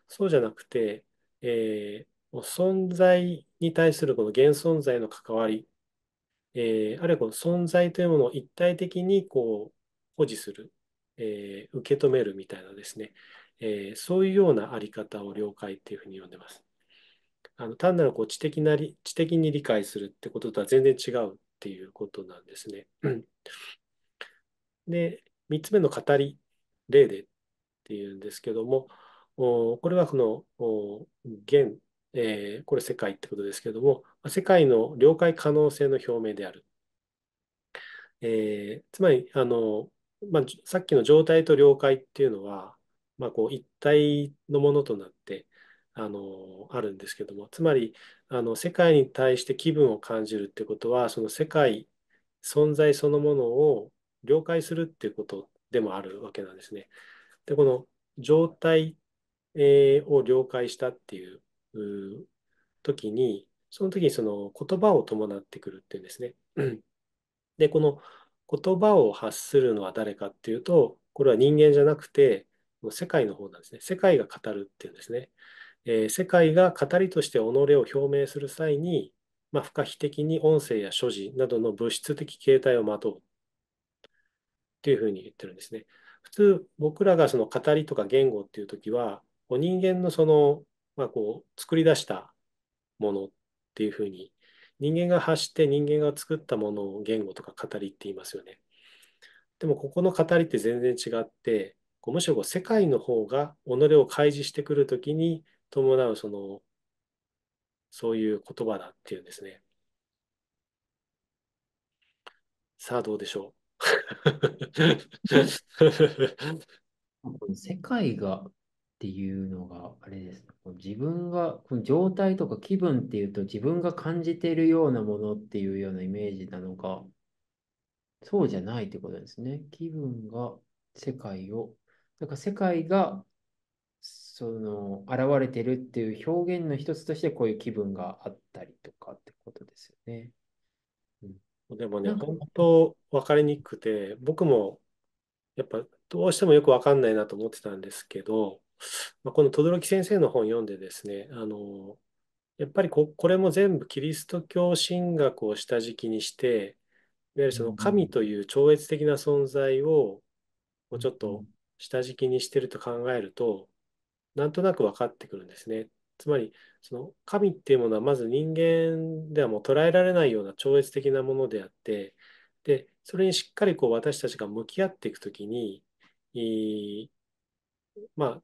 そうじゃなくて、えー、存在に対するこの現存在の関わり、えー、あるいはこの存在というものを一体的にこう保持する、えー、受け止めるみたいなですね、えー、そういうようなあり方を了解っていうふうに呼んでます。あの単なるこう知的なり知的に理解するってこととは全然違うっていうことなんですね。で3つ目の語り例でっていうんですけどもこれはその現、えー、これ世界ってことですけども世界の了解可能性の表明である。えー、つまりあの、まあ、さっきの状態と了解っていうのはまあ、こう一体のものとなってあのあるんですけどもつまりあの世界に対して気分を感じるってことはその世界存在そのものを了解するっていうことでもあるわけなんですね。でこの状態、を了解したっていう時にその時にその言葉を伴ってくるっていうんですね。でこの言葉を発するのは誰かっていうとこれは人間じゃなくて世界の方なんですね。世界が語るっていうんですね。えー、世界が語りとして己を表明する際に、まあ、不可避的に音声や所持などの物質的形態をまとうっていうふうに言ってるんですね。普通、僕らがその語りとか言語っていう時は、こ人間のその、まあ、こう作り出したものっていうふうに、人間が発して人間が作ったものを言語とか語りって言いますよね。でもここの語りって全然違って、むしろ世界の方が己を開示してくるときに伴うそのそういう言葉だっていうんですね。さあどうでしょう 世界がっていうのがあれです自分がこの状態とか気分っていうと自分が感じているようなものっていうようなイメージなのかそうじゃないってことですね。気分が世界をなんか世界がその現れてるっていう表現の一つとしてこういう気分があったりとかってことですよね。うん、でもね、本当分かりにくくて、僕もやっぱどうしてもよく分かんないなと思ってたんですけど、まあ、この轟先生の本読んでですね、あのやっぱりここれも全部キリスト教神学を下敷きにして、いわゆるその神という超越的な存在をもうちょっと下敷きにしてると考えると、なんとなく分かってくるんですね。つまり、その神っていうものはまず人間ではもう捉えられないような超越的なものであって、で、それにしっかりこう私たちが向き合っていくときに、いまあ、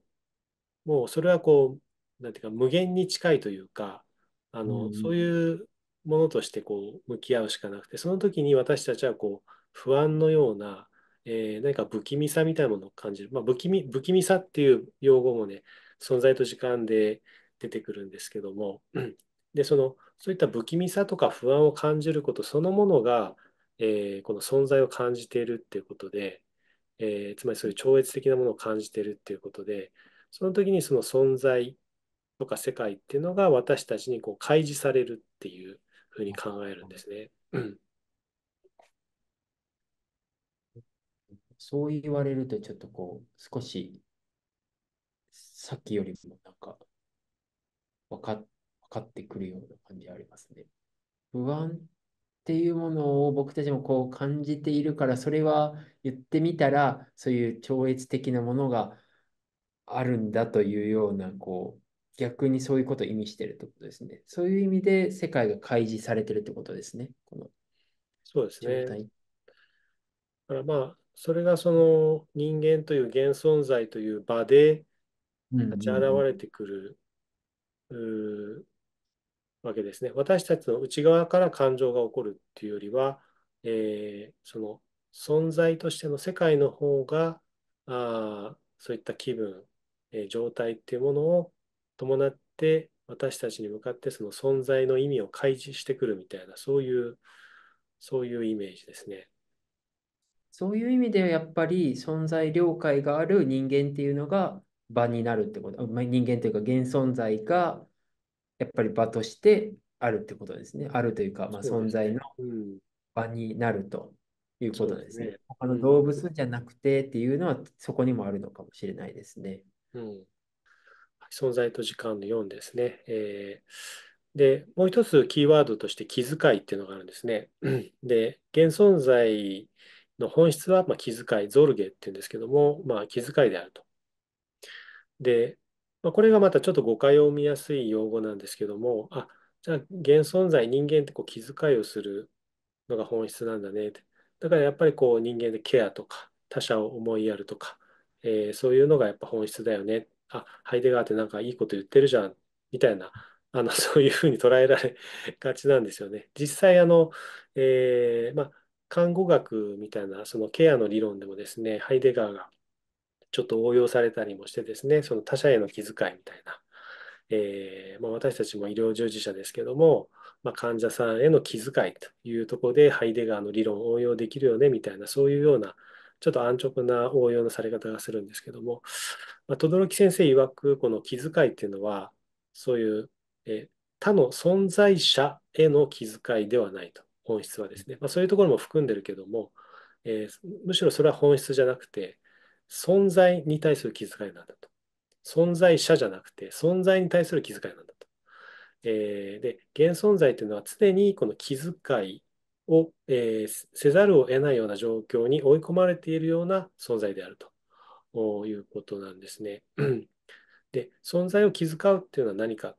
もうそれはこう、なんていうか、無限に近いというか、あの、うん、そういうものとしてこう向き合うしかなくて、その時に私たちはこう、不安のような、えー、何か不気味さみたいなものを感じる。まあ、不気味、不気味さっていう用語もね、存在と時間で出てくるんですけども、で、その、そういった不気味さとか不安を感じることそのものが、えー、この存在を感じているっていうことで、えー、つまりそういう超越的なものを感じているっていうことで、その時にその存在とか世界っていうのが私たちにこう開示されるっていうふうに考えるんですね。うんそう言われるとちょっとこう、少し、さっきよりもなんか、分か分かってくるような感じありますね。不安っていうものを僕たちもこう感じているから、それは言ってみたら、そういう超越的なものがあるんだというような、こう、逆にそういうことを意味してるってことですね。そういう意味で世界が開示されてるってことですね。このそうですね。だからまあ、それがその人間という現存在という場で立ち現れてくる、わけですね。私たちの内側から感情が起こるっていうよりは、えー、その存在としての世界の方があそういった気分、えー、状態っていうものを伴って私たちに向かってその存在の意味を開示してくるみたいなそういうそういうイメージですね。そういう意味ではやっぱり存在了解がある人間っていうのが場になるってこと、ま人間というか現存在がやっぱり場としてあるってことですね。あるというか、まあ、存在の場になるということですね。すね他の動物じゃなくてっていうのはそこにもあるのかもしれないですね。うん、存在と時間の4ですね。えーで、もう一つキーワードとして気遣いっていうのがあるんですね。で、現存在の本質は、まあ、気遣い、ゾルゲっていうんですけども、まあ、気遣いであると。で、まあ、これがまたちょっと誤解を生みやすい用語なんですけども、あ、じゃあ現存在、人間ってこう気遣いをするのが本質なんだねって。だからやっぱりこう人間でケアとか、他者を思いやるとか、えー、そういうのがやっぱ本質だよね。あ、ハイデガーってなんかいいこと言ってるじゃん、みたいな。あのそういうふうに捉えられがちなんですよね。実際あの、えーまあ、看護学みたいなそのケアの理論でもですね、ハイデガーがちょっと応用されたりもしてですね、その他者への気遣いみたいな、えー、まあ、私たちも医療従事者ですけども、まあ、患者さんへの気遣いというところでハイデガーの理論を応用できるよねみたいなそういうようなちょっと安直な応用のされ方がするんですけども、ま々轟先生曰くこの気遣いっていうのはそういう、え他の存在者への気遣いではないと。本質はですね、まあ、そういうところも含んでるけども、えー、むしろそれは本質じゃなくて存在に対する気遣いなんだと存在者じゃなくて存在に対する気遣いなんだと、えー、で現存在というのは常にこの気遣いを、えー、せざるを得ないような状況に追い込まれているような存在であるということなんですね。で存在を気遣うっていうのは何か、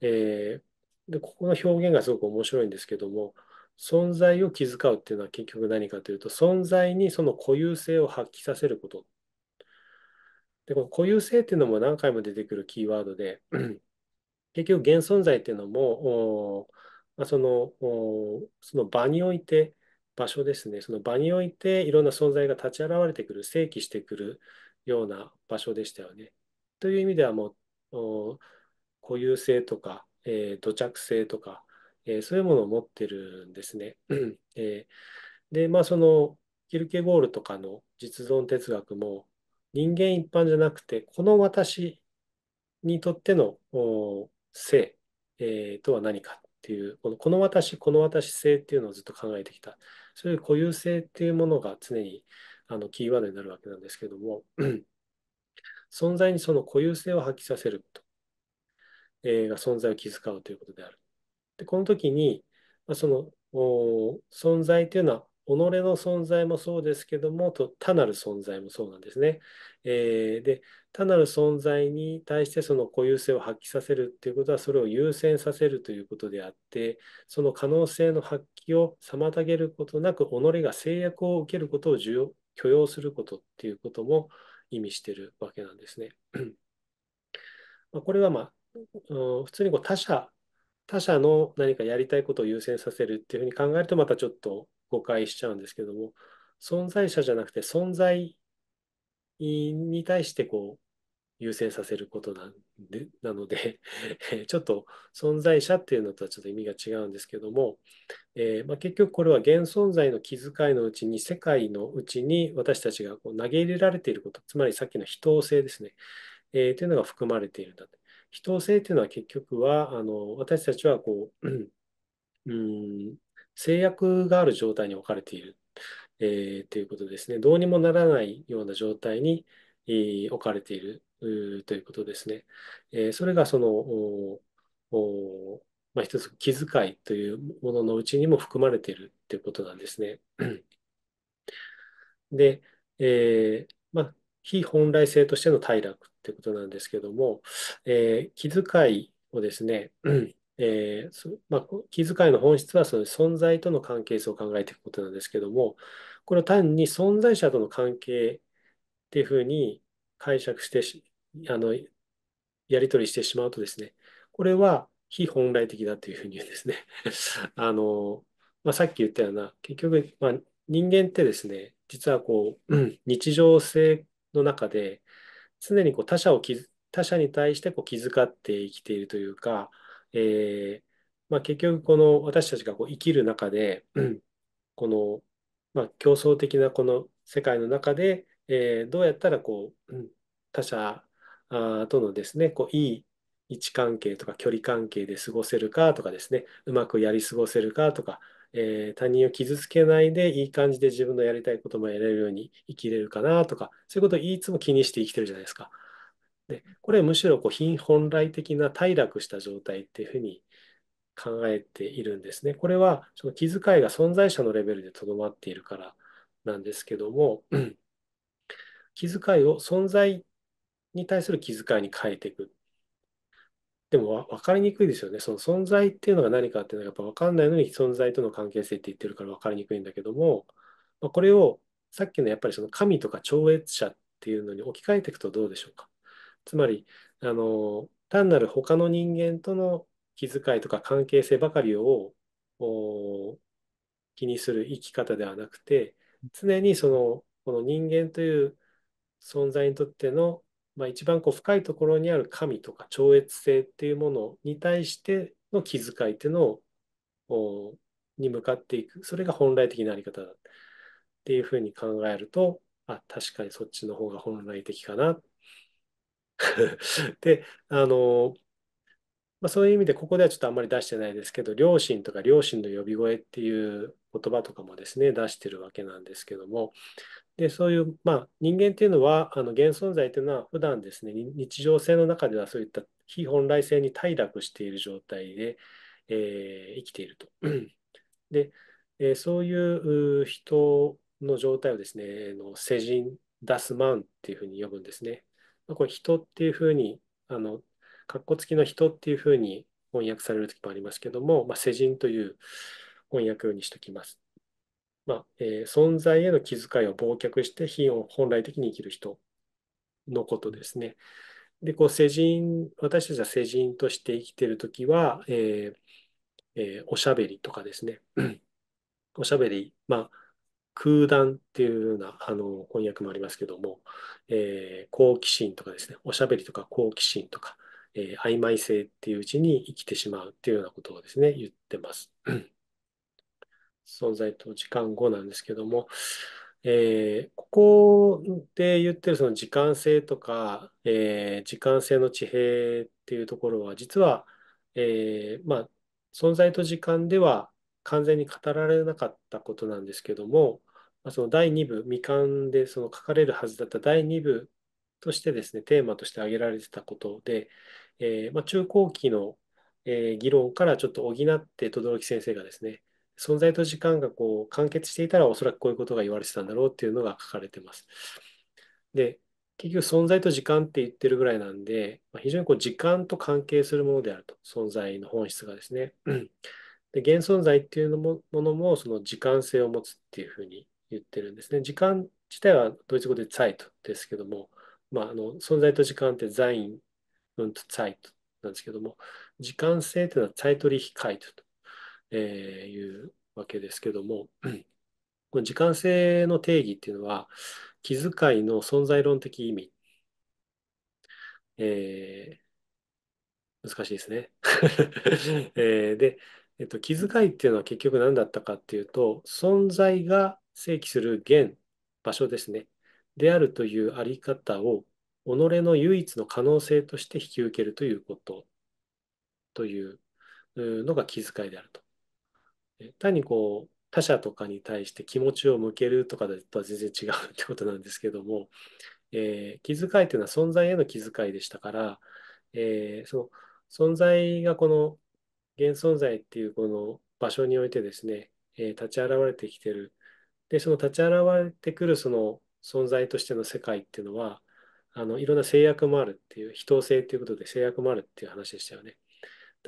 えー、でここの表現がすごく面白いんですけども存在を気遣うっていうのは結局何かというと、存在にその固有性を発揮させること。で、この固有性っていうのも何回も出てくるキーワードで、結局現存在っていうのも、まあ、そのその場において、場所ですね、その場においていろんな存在が立ち現れてくる、正規してくるような場所でしたよね。という意味ではもう、固有性とか、えー、土着性とか、えー、そういうものを持ってるんですね。えー、で、まあそのキルケゴールとかの実存哲学も人間一般じゃなくてこの私にとっての性、えー、とは何かっていうこのこの私この私性っていうのをずっと考えてきたそういう固有性っていうものが常にあのキーワードになるわけなんですけども存在にその固有性を発揮させること、えー、が存在を気遣うということである。でこの時に、まあ、その存在というのは己の存在もそうですけどもと他なる存在もそうなんですね。えー、で他なる存在に対してその固有性を発揮させるっていうことはそれを優先させるということであってその可能性の発揮を妨げることなく己が制約を受けることを許容することっていうことも意味してるわけなんですね。まこれはまあ、普通にこう他者他者の何かやりたいことを優先させるっていうふうに考えるとまたちょっと誤解しちゃうんですけども、存在者じゃなくて存在に対してこう優先させることなんでなので ちょっと存在者っていうのとはちょっと意味が違うんですけども、えー、まあ、結局これは現存在の気遣いのうちに世界のうちに私たちがこう投げ入れられていることつまりさっきの非等性ですね、えー、というのが含まれているんだと。非性制というのは結局はあの私たちはこう、うん、制約がある状態に置かれている、えー、ということですね。どうにもならないような状態に、えー、置かれているということですね。えー、それがそのおお、まあ、一つ気遣いというもののうちにも含まれているということなんですね。で、えーまあ、非本来性としての体楽ってことなんですけども、えー、気遣いをですね、えーまあ、気遣いの本質はその存在との関係性を考えていくことなんですけども、これを単に存在者との関係っていうふうに解釈してあの、やり取りしてしまうとですね、これは非本来的だというふうに言うんですね。あの、まあ、さっき言ったような、結局、まあ、人間ってですね、実はこう、日常性の中で、常にこう他者を他者に対してこう気遣って生きているというか、えー、まあ、結局この私たちがこう生きる中で、この、まあ、競争的なこの世界の中で、えー、どうやったらこう他者とのですねこういい位置関係とか距離関係で過ごせるかとかですねうまくやり過ごせるかとかえー、他人を傷つけないでいい感じで自分のやりたいこともやれるように生きれるかなとかそういうことをいつも気にして生きてるじゃないですか。でこれむしろこう品本来的な退楽した状態っていうふうに考えているんですね。これはその気遣いが存在者のレベルでとどまっているからなんですけども気遣いを存在に対する気遣いに変えていくでも分かりにくいですよね。その存在っていうのが何かっていうのがやっぱ分かんないのに存在との関係性って言ってるから分かりにくいんだけども、まあ、これをさっきのやっぱりその神とか超越者っていうのに置き換えていくとどうでしょうか。つまり、あの、単なる他の人間との気遣いとか関係性ばかりを気にする生き方ではなくて、常にその、この人間という存在にとってのまあ、一番こう深いところにある神とか超越性っていうものに対しての気遣いっていうのをに向かっていくそれが本来的なあり方だっていうふうに考えるとあ確かにそっちの方が本来的かな であの、まあ、そういう意味でここではちょっとあんまり出してないですけど両親とか両親の呼び声っていう言葉とかもですね出してるわけなんですけどもで、そういう、まあ、人間っていうのは、あの現存在というのは、普段ですね、日常性の中ではそういった非本来性に怠惰している状態で、えー、生きていると。で、えー、そういう人の状態をですね、の世人、ダスマンっていうふうに呼ぶんですね。これ、人っていうふうに、あの、かっこつきの人っていうふうに翻訳される時もありますけども、まあ、世人という翻訳にしときます。まあ、えー、存在への気遣いを忘却して非を本来的に生きる人のことですね。で、こう、世人、私たちは世人として生きているときは、えーえー、おしゃべりとかですね、おしゃべり、まあ、空談っていうようなあの翻訳もありますけども、えー、好奇心とかですね、おしゃべりとか好奇心とか、えー、曖昧性っていううちに生きてしまうっていうようなことをですね、言ってます。存在と時間後なんですけども、えー、ここで言ってるその時間性とか、えー、時間性の地平っていうところは、実は、えー、まあ、存在と時間では完全に語られなかったことなんですけども、まあ、その第2部、未完でその書かれるはずだった第2部としてですね、テーマとして挙げられてたことで、えー、まあ、中高期の、え議論からちょっと補って、轟先生がですね、存在と時間がこう完結していたらおそらくこういうことが言われてたんだろうっていうのが書かれてます。で、結局存在と時間って言ってるぐらいなんで、まあ、非常にこう時間と関係するものであると、存在の本質がですね。で現存在っていうのもものもその時間性を持つっていうふうに言ってるんですね。時間自体はドイツ語で Zeit ですけども、まあ、あの存在と時間って Sein und Zeit なんですけども、時間性っていうのは z e i t l i c h とえー、いうわけですけども、この時間性の定義っていうのは、気遣いの存在論的意味。えー、難しいですね、えー、で、えっと、気遣いっていうのは結局何だったかっていうと、存在が正規する現、場所ですね。であるというあり方を、己の唯一の可能性として引き受けるということというのが気遣いであると。単にこう他者とかに対して気持ちを向けるとかだとは全然違うってことなんですけども、えー、気遣いというのは存在への気遣いでしたから、えー、その存在がこの現存在っていうこの場所においてですね、えー、立ち現れてきてるでその立ち現れてくるその存在としての世界っていうのはあのいろんな制約もあるっていう非等性っていうことで制約もあるっていう話でしたよね。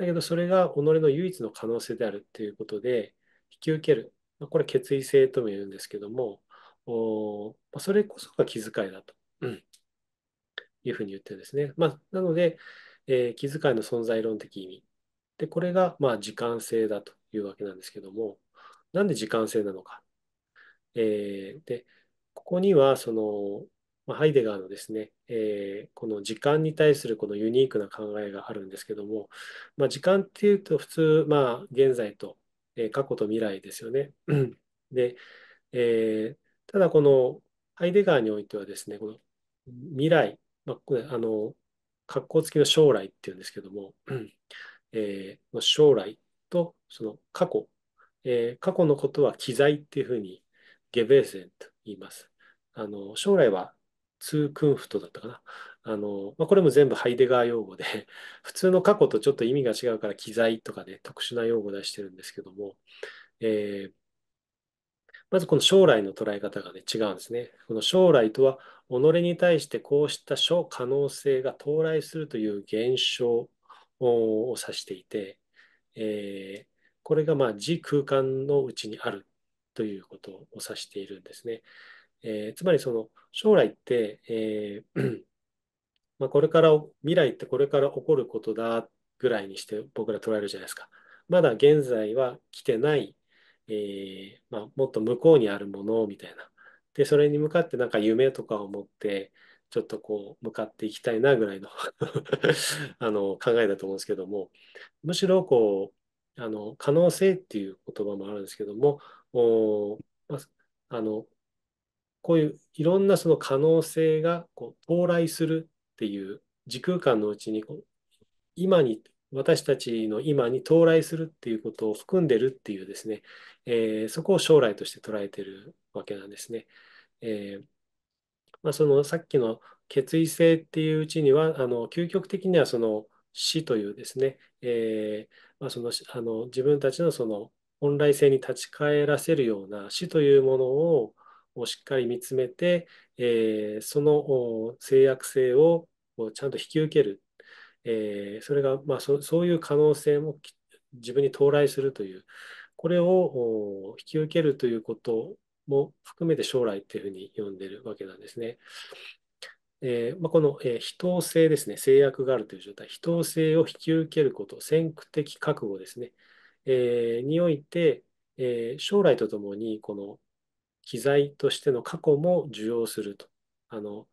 だけどそれが己の唯一の可能性であるっていうことで引き受ける。これ決意性とも言うんですけども、おそれこそが気遣いだと、うん、いうふうに言ってるんですね。まあ、なので、えー、気遣いの存在論的意味。で、これが、まあ、時間性だというわけなんですけども、なんで時間性なのか。えー、で、ここには、その、まあ、ハイデガーのですね、えー、この時間に対するこのユニークな考えがあるんですけども、まあ、時間っていうと普通、まあ、現在と、えー、過去と未来ですよね。で、えー、ただこのハイデガーにおいてはですね、この未来、まあ、これあの格好付きの将来っていうんですけども、えー、将来とその過去、えー、過去のことは機材っていうふうにゲベーセンと言います。あの将来は通クンフトだったかな。あの、まあ、これも全部ハイデガー用語で、普通の過去とちょっと意味が違うから、機材とかね、特殊な用語出してるんですけども、えー、まずこの将来の捉え方がね、違うんですね。この将来とは、己に対してこうした諸可能性が到来するという現象を指していて、えー、これがまあ時空間のうちにあるということを指しているんですね。えー、つまりその将来って、えー まあ、これから未来ってこれから起こることだぐらいにして僕ら捉えるじゃないですか。まだ現在は来てない、えー、まあ、もっと向こうにあるものみたいな。で、それに向かってなんか夢とかを持って、ちょっとこう向かっていきたいなぐらいの あの考えだと思うんですけども、むしろこう、あの可能性っていう言葉もあるんですけども、おまあのこういういろんなその可能性がこう到来するっていう時空間のうちにこう今に私たちの今に到来するっていうことを含んでるっていうですね、えー、そこを将来として捉えてるわけなんですね。えー、まあ、そのさっきの決意性っていううちにはあの究極的にはその死というですね、えー、まあ、そのあの自分たちのその本来性に立ち返らせるような死というものををしっかり見つめて、えー、その制約性をちゃんと引き受ける、えー、それが、まあそ、そういう可能性も自分に到来するという、これを引き受けるということも含めて将来っていうふうに呼んでるわけなんですね。えー、まあ、この、えー、非等性ですね、制約があるという状態、非等性を引き受けること、先駆的覚悟ですね、えー、において、え将来とともにこの機材としての過去も受容すると。あの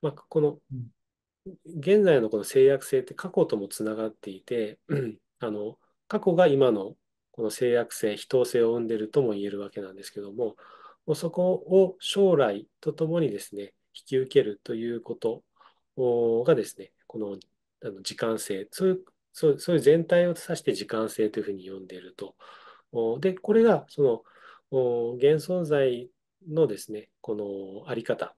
まあ、この現在のこの制約性って過去ともつながっていて、あの過去が今のこの制約性、非等性を生んでいるとも言えるわけなんですけども、もうそこを将来とともにですね、引き受けるということがですね、このあの時間性そういう、そういう全体を指して時間性というふうに呼んでいると。で、これがその現存在のですね、このあり方、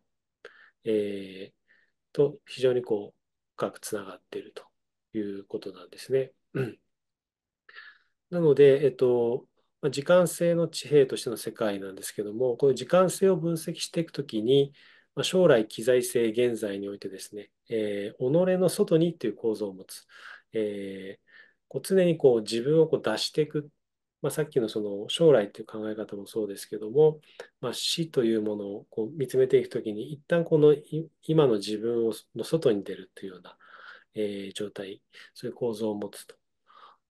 えー、と非常にこう深くつながっているということなんですね。なので、えっと、時間性の地平としての世界なんですけども、この時間性を分析していくときに、ま将来、機材性、現在においてですね、えー、己の外にという構造を持つ、えー、こう常にこう自分をこう出していくまあ、さっきのその将来という考え方もそうですけども、まあ、死というものをこう見つめていくときに、一旦この今の自分をの外に出るっていうような、えー、状態、そういう構造を持つと。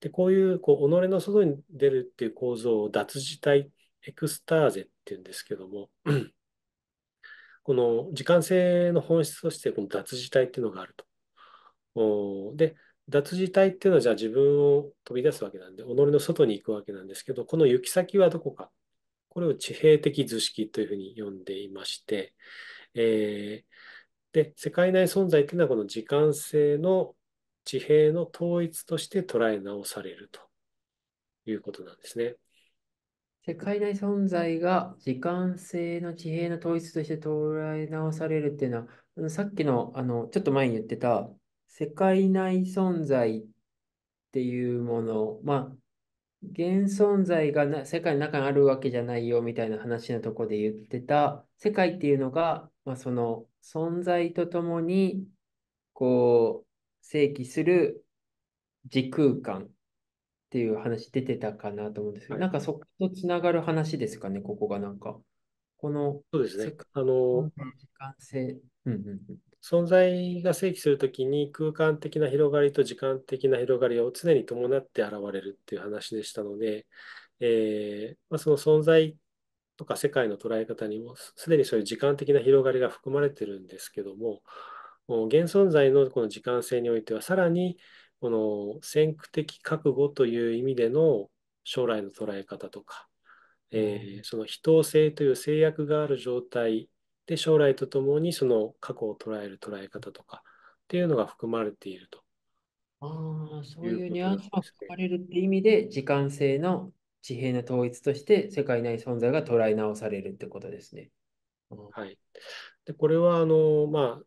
で、こういうこう己の外に出るっていう構造を脱自体、エクスターゼっていうんですけども、この時間性の本質として、この脱自体っていうのがあると。で、脱字体っていうのはじゃあ自分を飛び出すわけなんで、己の外に行くわけなんですけど、この行き先はどこか。これを地平的図式というふうに呼んでいまして、えー、で、世界内存在っていうのはこの時間性の地平の統一として捉え直されるということなんですね。世界内存在が時間性の地平の統一として捉え直されるっていうのは、さっきの、あの、ちょっと前に言ってた、世界内存在っていうもの、まあ、現存在がな世界の中にあるわけじゃないよみたいな話のとこで言ってた世界っていうのが、まあ、その存在とともにこう正規する時空間っていう話出てたかなと思うんですけど、はい、なんかそことつながる話ですかね、ここがなんか。このそうですね。あの時間性。うんうんうん存在が正規するときに空間的な広がりと時間的な広がりを常に伴って現れるっていう話でしたので、えー、まあ、その存在とか世界の捉え方にもすでにそういう時間的な広がりが含まれてるんですけども現存在のこの時間性においてはさらにこの先駆的覚悟という意味での将来の捉え方とか、えー、その非等性という制約がある状態で、将来とともにその過去を捉える捉え方とかっていうのが含まれていると。ああ、そういうニュアンスが含まれるって意味で、時間性の地平の統一として世界内存在が捉え直されるってことですね。はい。で、これは、あの、まあ、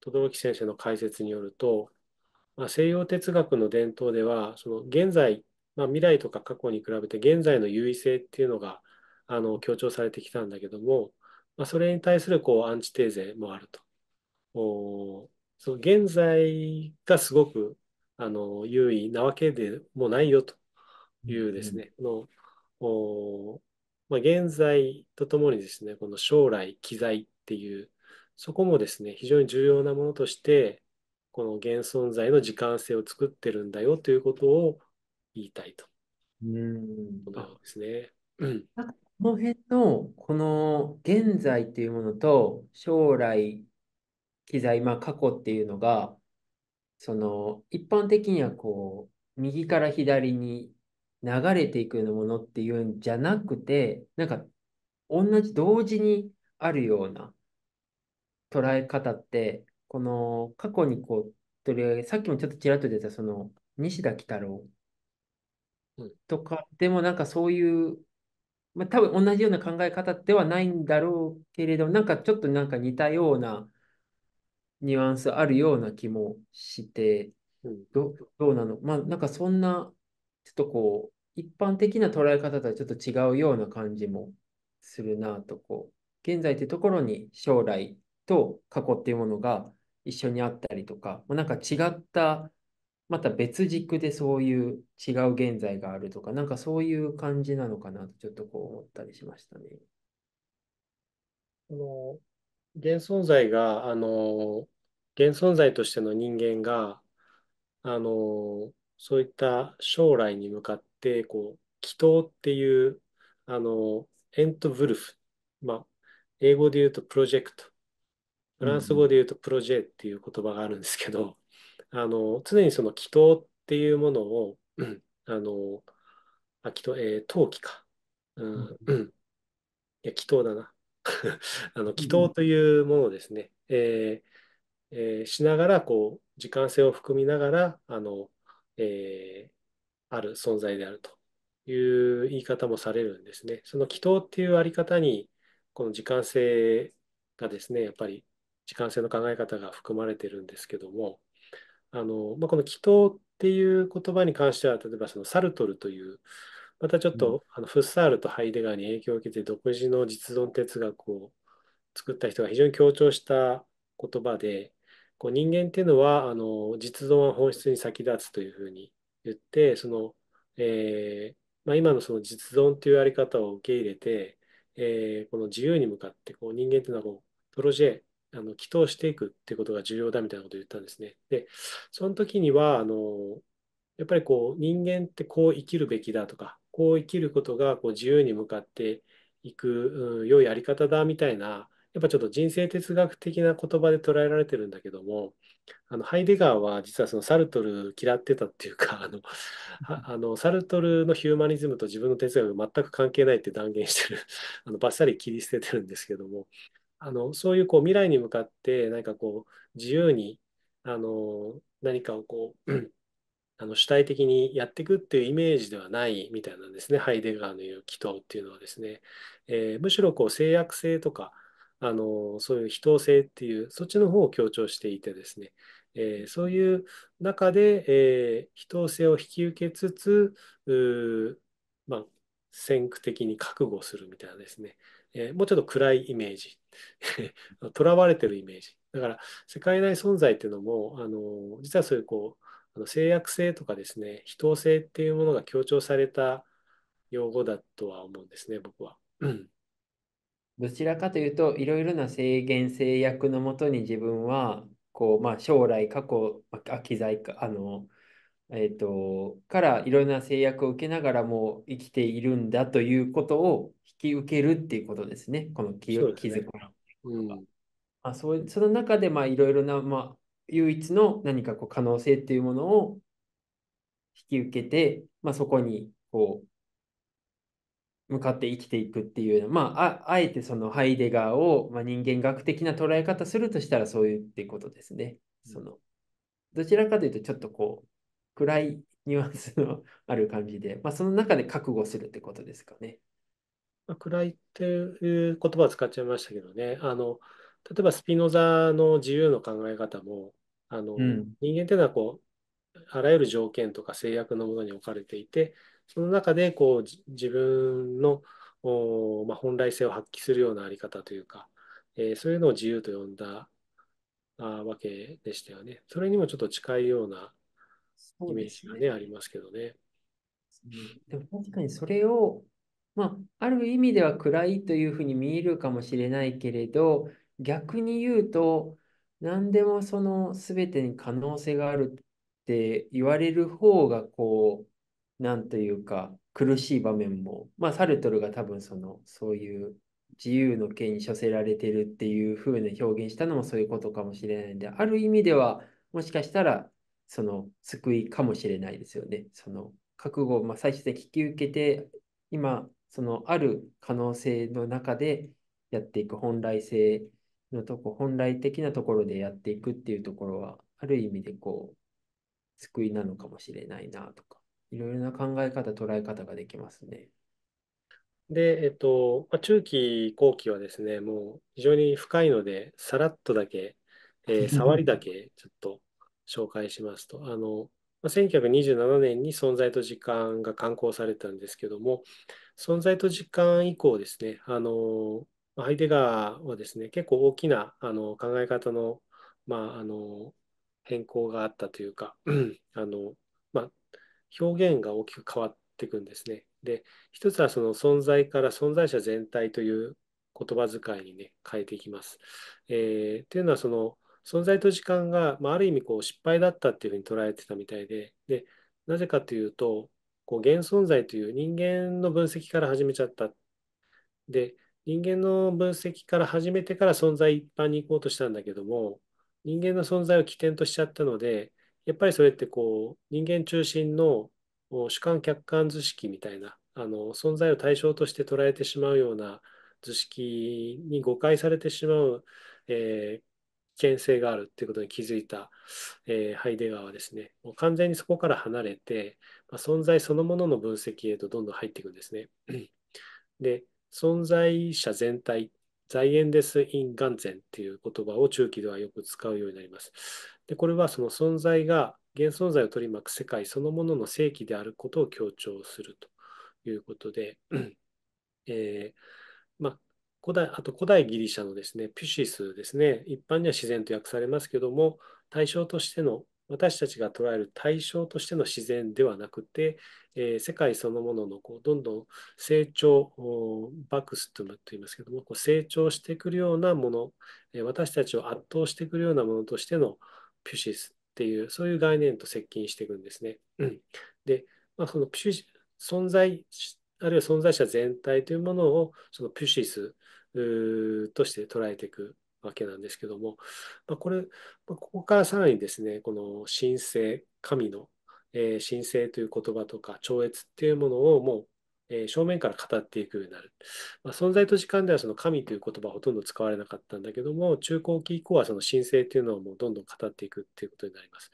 轟先生の解説によると、まあ、西洋哲学の伝統では、その現在、まあ、未来とか過去に比べて現在の優位性っていうのがあの強調されてきたんだけども、まあ、それに対するこうアンチテーゼもあると。おその現在がすごくあの優位なわけでもないよというですね、うん、のおまあ、現在とともにですね、この将来、機材っていう、そこもですね、非常に重要なものとして、この現存在の時間性を作ってるんだよということを言いたいと。うん。ことですね。うん。なんかこの辺の、この現在っていうものと、将来、機材、まあ過去っていうのが、その、一般的にはこう、右から左に流れていくようなものっていうんじゃなくて、なんか、同じ、同時にあるような捉え方って、この過去にこう、取り上げ、さっきもちょっとちらっと出た、その、西田鬼太郎とかでもなんかそういうまあ、多分同じような考え方ではないんだろうけれど、なんかちょっとなんか似たようなニュアンスあるような気もして、どどうなのまあなんかそんな、ちょっとこう、一般的な捉え方とはちょっと違うような感じもするなと、こう、現在というところに将来と過去っていうものが一緒にあったりとか、もうなんか違ったまた別軸でそういう違う現在があるとか、なんかそういう感じなのかなと、ちょっとこう思ったりしましたね。あの現存在が、あの、現存在としての人間が、あの、そういった将来に向かって、こう、祈祷っていう、あの、エントブルフ、まあ、英語で言うとプロジェクト、フランス語で言うとプロジェっていう言葉があるんですけど、あの、常にその祈祷っていうものを、あの、あ、祈祷、えー、陶器か。うん、うん。いや、祈祷だな。あの、祈祷というものをですね、えーえーしながら、こう、時間性を含みながら、あの、えーある存在であるという言い方もされるんですね。その祈祷っていうあり方に、この時間性がですね、やっぱり時間性の考え方が含まれてるんですけども、あの、まあ、この祈祷っていう言葉に関しては、例えばそのサルトルという、またちょっと、あのフッサールとハイデガーに影響を受けて独自の実存哲学を作った人が非常に強調した言葉で、こう人間っていうのはあの実存は本質に先立つというふうに言って、そのえー、まあ、今のその実存というやり方を受け入れて、えー、この自由に向かってこう人間というのはこうプロジェあの祈祷していくってことが重要だみたいなことを言ったんですね。で、その時には、あのやっぱりこう人間ってこう生きるべきだとか、こう生きることがこう自由に向かっていく、うん、良いあり方だみたいな、やっぱちょっと人生哲学的な言葉で捉えられてるんだけども、あのハイデガーは実はそのサルトル嫌ってたっていうかあのあのサルトルのヒューマニズムと自分の哲学が全く関係ないって断言してるあのバッサリ切り捨ててるんですけどもあのそういうこう未来に向かって何かこう自由にあの何かをこう あの主体的にやっていくっていうイメージではないみたいなんですねハイデガーの言う祈祷っていうのはですね、えー、むしろこう制約性とかあのそういう人性っていうそっちの方を強調していてですね、えー、そういう中で、えー、人性を引き受けつつまあ、先駆的に覚悟するみたいなですねえー、もうちょっと暗いイメージ、と らわれてるイメージ。だから、世界内存在っていうのも、あの実はそういうこう、あの制約性とかですね、非等性っていうものが強調された用語だとは思うんですね、僕は。どちらかというと、いろいろな制限、制約のもとに自分は、こうまあ、将来、過去、あ機材かあのえっ、と、からいろんな制約を受けながらも生きているんだということを引き受けるっていうことですね、この気,、づくの。うんまあ、そうその中で、まあ、いろいろな、まあ、唯一の何かこう可能性っていうものを引き受けて、まあ、そこにこう向かって生きていくっていうまあ、ああえてそのハイデガーを、まあ、人間学的な捉え方するとしたらそういうっていうことですね。そのどちらかというとちょっとこう暗いニュアンスのある感じで、まあ、その中で覚悟するってことですかね。暗いっていう言葉を使っちゃいましたけどね、あの例えばスピノザの自由の考え方も、あの、うん、人間っていうのはこうあらゆる条件とか制約のものに置かれていて、その中でこう自分のお、まあ、本来性を発揮するようなあり方というか、えー、そういうのを自由と呼んだあわけでしたよね。それにもちょっと近いようなイメージがね、ねありますけどね。でも確かにそれを、まあ、ある意味では暗いというふうに見えるかもしれないけれど、逆に言うと、何でもその全てに可能性があるって言われる方が、こう、なんというか、苦しい場面も、まあ、サルトルが多分その、そういう自由の権に処せられてるっていうふうに表現したのもそういうことかもしれないんで、ある意味では、もしかしたらその救いかもしれないですよね。その覚悟を、まあ、最終的に引き受けて、今、そのある可能性の中でやっていく本来性のとこ、本来的なところでやっていくっていうところは、ある意味でこう、救いなのかもしれないなとか、いろいろな考え方、捉え方ができますね。で、えっと、まあ、中期後期はですね、もう非常に深いので、さらっとだけ、えー、触りだけちょっと紹介しますと、あの、1927年に存在と時間が刊行されたんですけども、存在と時間以降ですね、あの、ハイデガーはですね、結構大きなあの考え方の、まあ、あの、変更があったというか、あの、まあ、表現が大きく変わっていくんですね。で、一つはその存在から存在者全体という言葉遣いにね、変えていきます。えー、というのはその、存在と時間が、まあ、ある意味こう失敗だったっていうふうに捉えてたみたいで、でなぜかというと、こう現存在という人間の分析から始めちゃった。で、人間の分析から始めてから存在一般に行こうとしたんだけども、人間の存在を起点としちゃったので、やっぱりそれってこう人間中心の主観客観図式みたいなあの存在を対象として捉えてしまうような図式に誤解されてしまう、えー、険性があるっていうことに気づいた、えー、ハイデガーはですね、もう完全にそこから離れて、まあ、存在そのものの分析へとどんどん入っていくんですね。で、存在者全体、在縁です in 眼前っていう言葉を中期ではよく使うようになります。で、これはその存在が現存在を取り巻く世界そのものの正規であることを強調するということで、えー、まあ、古代あと古代ギリシャのですね、ピュシスですね、一般には自然と訳されますけども、対象としての、私たちが捉える対象としての自然ではなくて、えー、世界そのもののこうどんどん成長、バクストムといいますけども、こう成長してくるようなもの、え私たちを圧倒してくるようなものとしてのピュシスっていう、そういう概念と接近していくんですね。うん、で、まあ、そのピュシ存在、あるいは存在者全体というものを、そのピュシス、として捉えていくわけなんですけども、まあ、これ、ここからさらにですね、この神聖、神の、えー、神聖という言葉とか超越っていうものをもう正面から語っていくようになる。まあ、存在と時間ではその神という言葉はほとんど使われなかったんだけども、中高期以降はその神聖というのをもうどんどん語っていくっていうことになります。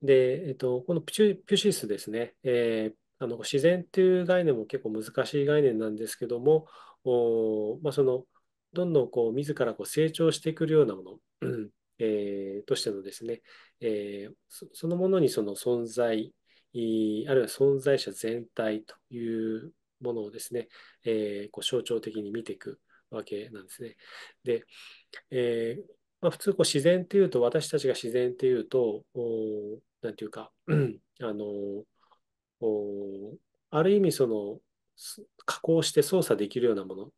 で、えっと、このピュシスですね、えー、あの自然という概念も結構難しい概念なんですけども、おまあ、そのどんどんこう自らこう成長してくるようなもの、えー、としてのですね、えー、そのものにその存在、あるいは存在者全体というものをですね、えー、こう象徴的に見ていくわけなんですね。で、えー、まあ、普通こう自然っていうと、私たちが自然っていうと、何て言うか、あのおある意味その加工して操作できるようなもの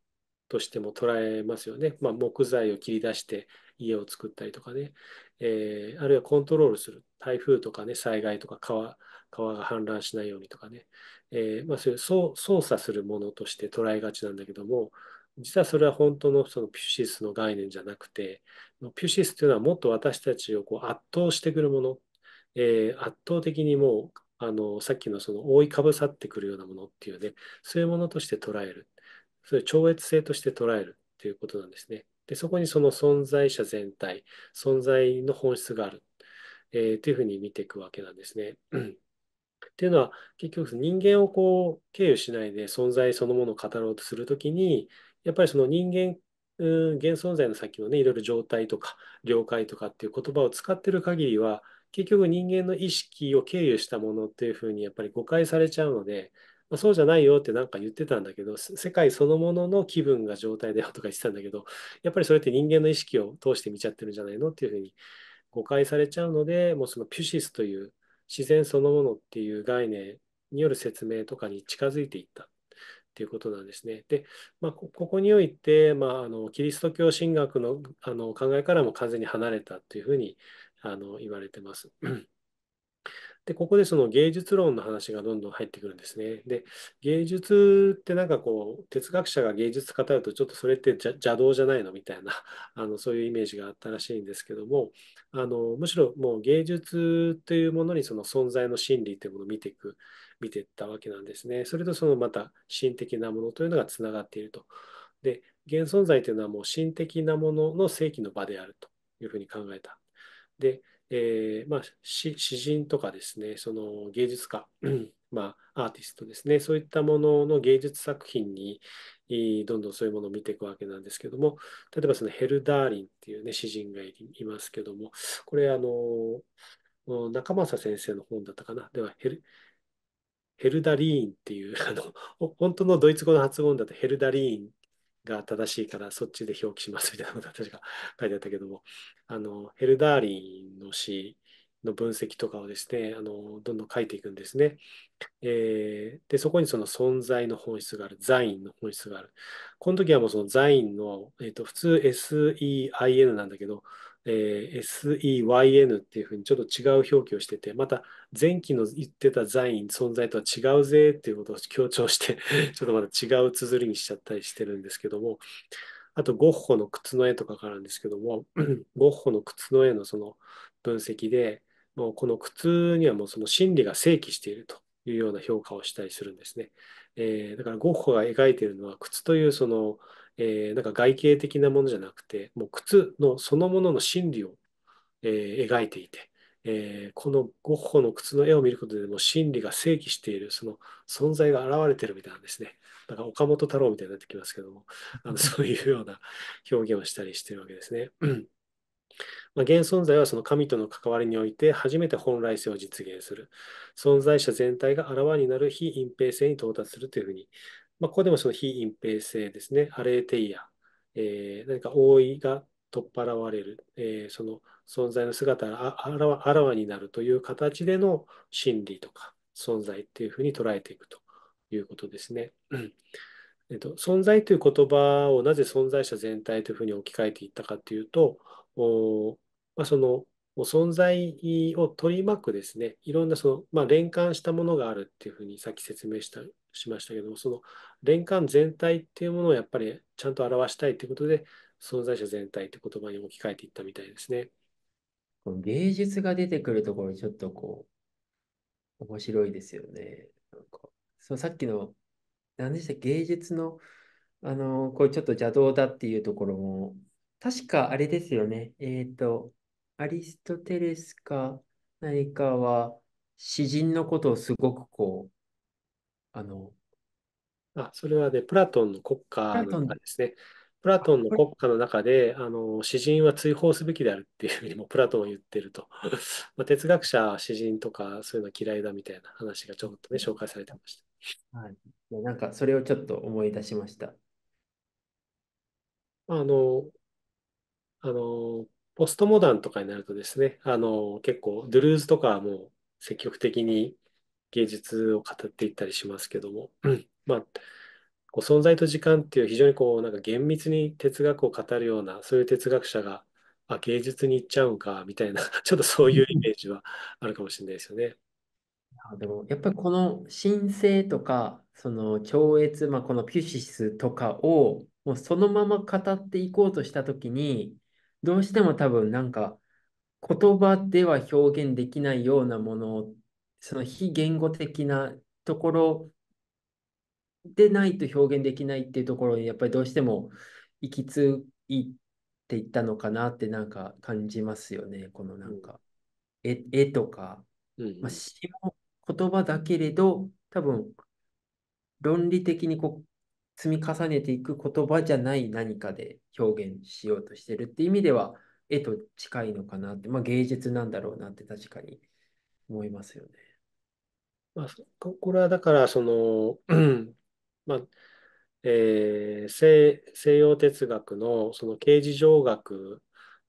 としても捉えますよね。まあ、木材を切り出して家を作ったりとかね、えー、あるいはコントロールする、台風とかね、災害とか川、川が氾濫しないようにとかね、えー、まあ、そういう操作するものとして捉えがちなんだけども、実はそれは本当のそのピュシスの概念じゃなくて、ピュシスというのはもっと私たちをこう圧倒してくるもの、えー、圧倒的にもうあの、さっきのその覆いかぶさってくるようなものっていうね、そういうものとして捉える。そういう超越性として捉えるっていうことなんですね。で、そこにその存在者全体、存在の本質がある。えー、というふうに見ていくわけなんですね。っていうのは結局人間をこう経由しないで存在そのものを語ろうとするときにやっぱりその人間現存在の先のねいろいろ状態とか了解とかっていう言葉を使ってる限りは結局人間の意識を経由したものっていうふうにやっぱり誤解されちゃうので、まあ、そうじゃないよってなんか言ってたんだけど、世界そのものの気分が状態だよとか言ってたんだけど、やっぱりそれって人間の意識を通して見ちゃってるんじゃないのっていうふうに誤解されちゃうので、もうそのピュシスという自然そのものっていう概念による説明とかに近づいていったっていうことなんですね。で、まあ、ここにおいて、まあ、あのキリスト教神学のあの考えからも完全に離れたというふうにあの言われてます。で、ここでその芸術論の話がどんどん入ってくるんですね。で、芸術ってなんかこう、哲学者が芸術語ると、ちょっとそれって邪道じゃないのみたいな、あのそういうイメージがあったらしいんですけども、あのむしろもう芸術というものにその存在の真理というものを見ていく、見ていったわけなんですね。それとそのまた心的なものというのがつながっていると。で、現存在というのはもう心的なものの正規の場であるというふうに考えたで、えー、まあ、詩人とかですね、その芸術家、まあ、アーティストですね、そういったものの芸術作品に、どんどんそういうものを見ていくわけなんですけども、例えばそのヘルダーリンっていうね、詩人がいますけども、これ、あの、中正先生の本だったかな、ではヘル、ヘルダリーンっていう、あの、本当のドイツ語の発音だとヘルダリーンが正しいからそっちで表記しますみたいなことは確か書いてあったけども、あの、ヘルダーリンの詩の分析とかをですね、あの、どんどん書いていくんですね。えー、で、そこにその存在の本質がある、ザインの本質がある。この時はもうそのザインの、えっ、ー、と、普通 SEIN なんだけど、えー、SEYN っていうふうにちょっと違う表記をしてて、また前期の言ってた在位存在とは違うぜっていうことを強調して ちょっとまた違う綴りにしちゃったりしてるんですけども、あとゴッホの靴の絵とかからんですけども、ゴッホの靴の絵のその分析で、もうこの靴にはもうその心理が正規しているというような評価をしたりするんですね。えー、だからゴッホが描いているのは靴というそのえー、なんか外形的なものじゃなくて、もう靴のそのものの心理を、えー、描いていて、えー、このゴッホの靴の絵を見ることでも心理が正規している、その存在が現れてるみたいなんですね。だから岡本太郎みたいになってきますけども、あの そういうような表現をしたりしてるわけですね。まあ、現存在はその神との関わりにおいて初めて本来性を実現する。存在者全体があらわになる非隠蔽性に到達するというふうに、まあ、ここでもその非隠蔽性ですね、アレーテイヤ、えー、何か覆いが取っ払われる、えー、その存在の姿があらわあらわになるという形での真理とか存在っていうふうに捉えていくということですね。えっと、存在という言葉をなぜ存在者全体というふうに置き換えていったかというと、おまあ、その存在を取り巻くですね、いろんなその、まあ、連関したものがあるっていうふうにさっき説明したしましたけどもその連環全体っていうものをやっぱりちゃんと表したいっいうことで存在者全体って言葉に置き換えていったみたいですね。この芸術が出てくるところちょっとこう面白いですよね。なんかそのさっきの何でした芸術のあのこれちょっと邪道だっていうところも確かあれですよね。えっ、ー、とアリストテレスか何かは詩人のことをすごくこうあの、あ、それはね、プラトンの国家の中ですね。プラトンの国家の中で、あの、詩人は追放すべきであるっていうふうにもプラトンは言ってると。まあ、哲学者、詩人とかそういうの嫌いだみたいな話がちょっとね、紹介されてました。はい。なんかそれをちょっと思い出しました。あの、あの、ポストモダンとかになるとですね、あの、結構、ドゥルーズとかはもう積極的に芸術を語っていったりしますけども、うん、まあ、こう存在と時間っていう非常にこうなんか厳密に哲学を語るようなそういう哲学者があ芸術に行っちゃうんかみたいな ちょっとそういうイメージはあるかもしれないですよね。でもやっぱりこの神聖とかその超越、まあ、このピュシスとかをもうそのまま語っていこうとした時にどうしても多分なんか言葉では表現できないようなものその非言語的なところでないと表現できないっていうところにやっぱりどうしても行き着いていったのかなってなんか感じますよねこのなんか、うん、絵とか、うん、まあ、詩も言葉だけれど多分論理的にこう積み重ねていく言葉じゃない何かで表現しようとしてるって意味では絵と近いのかなって、まあ、芸術なんだろうなって確かに思いますよね。まあ、これはだから、その、まあ、えー、西、西洋哲学のその形而上学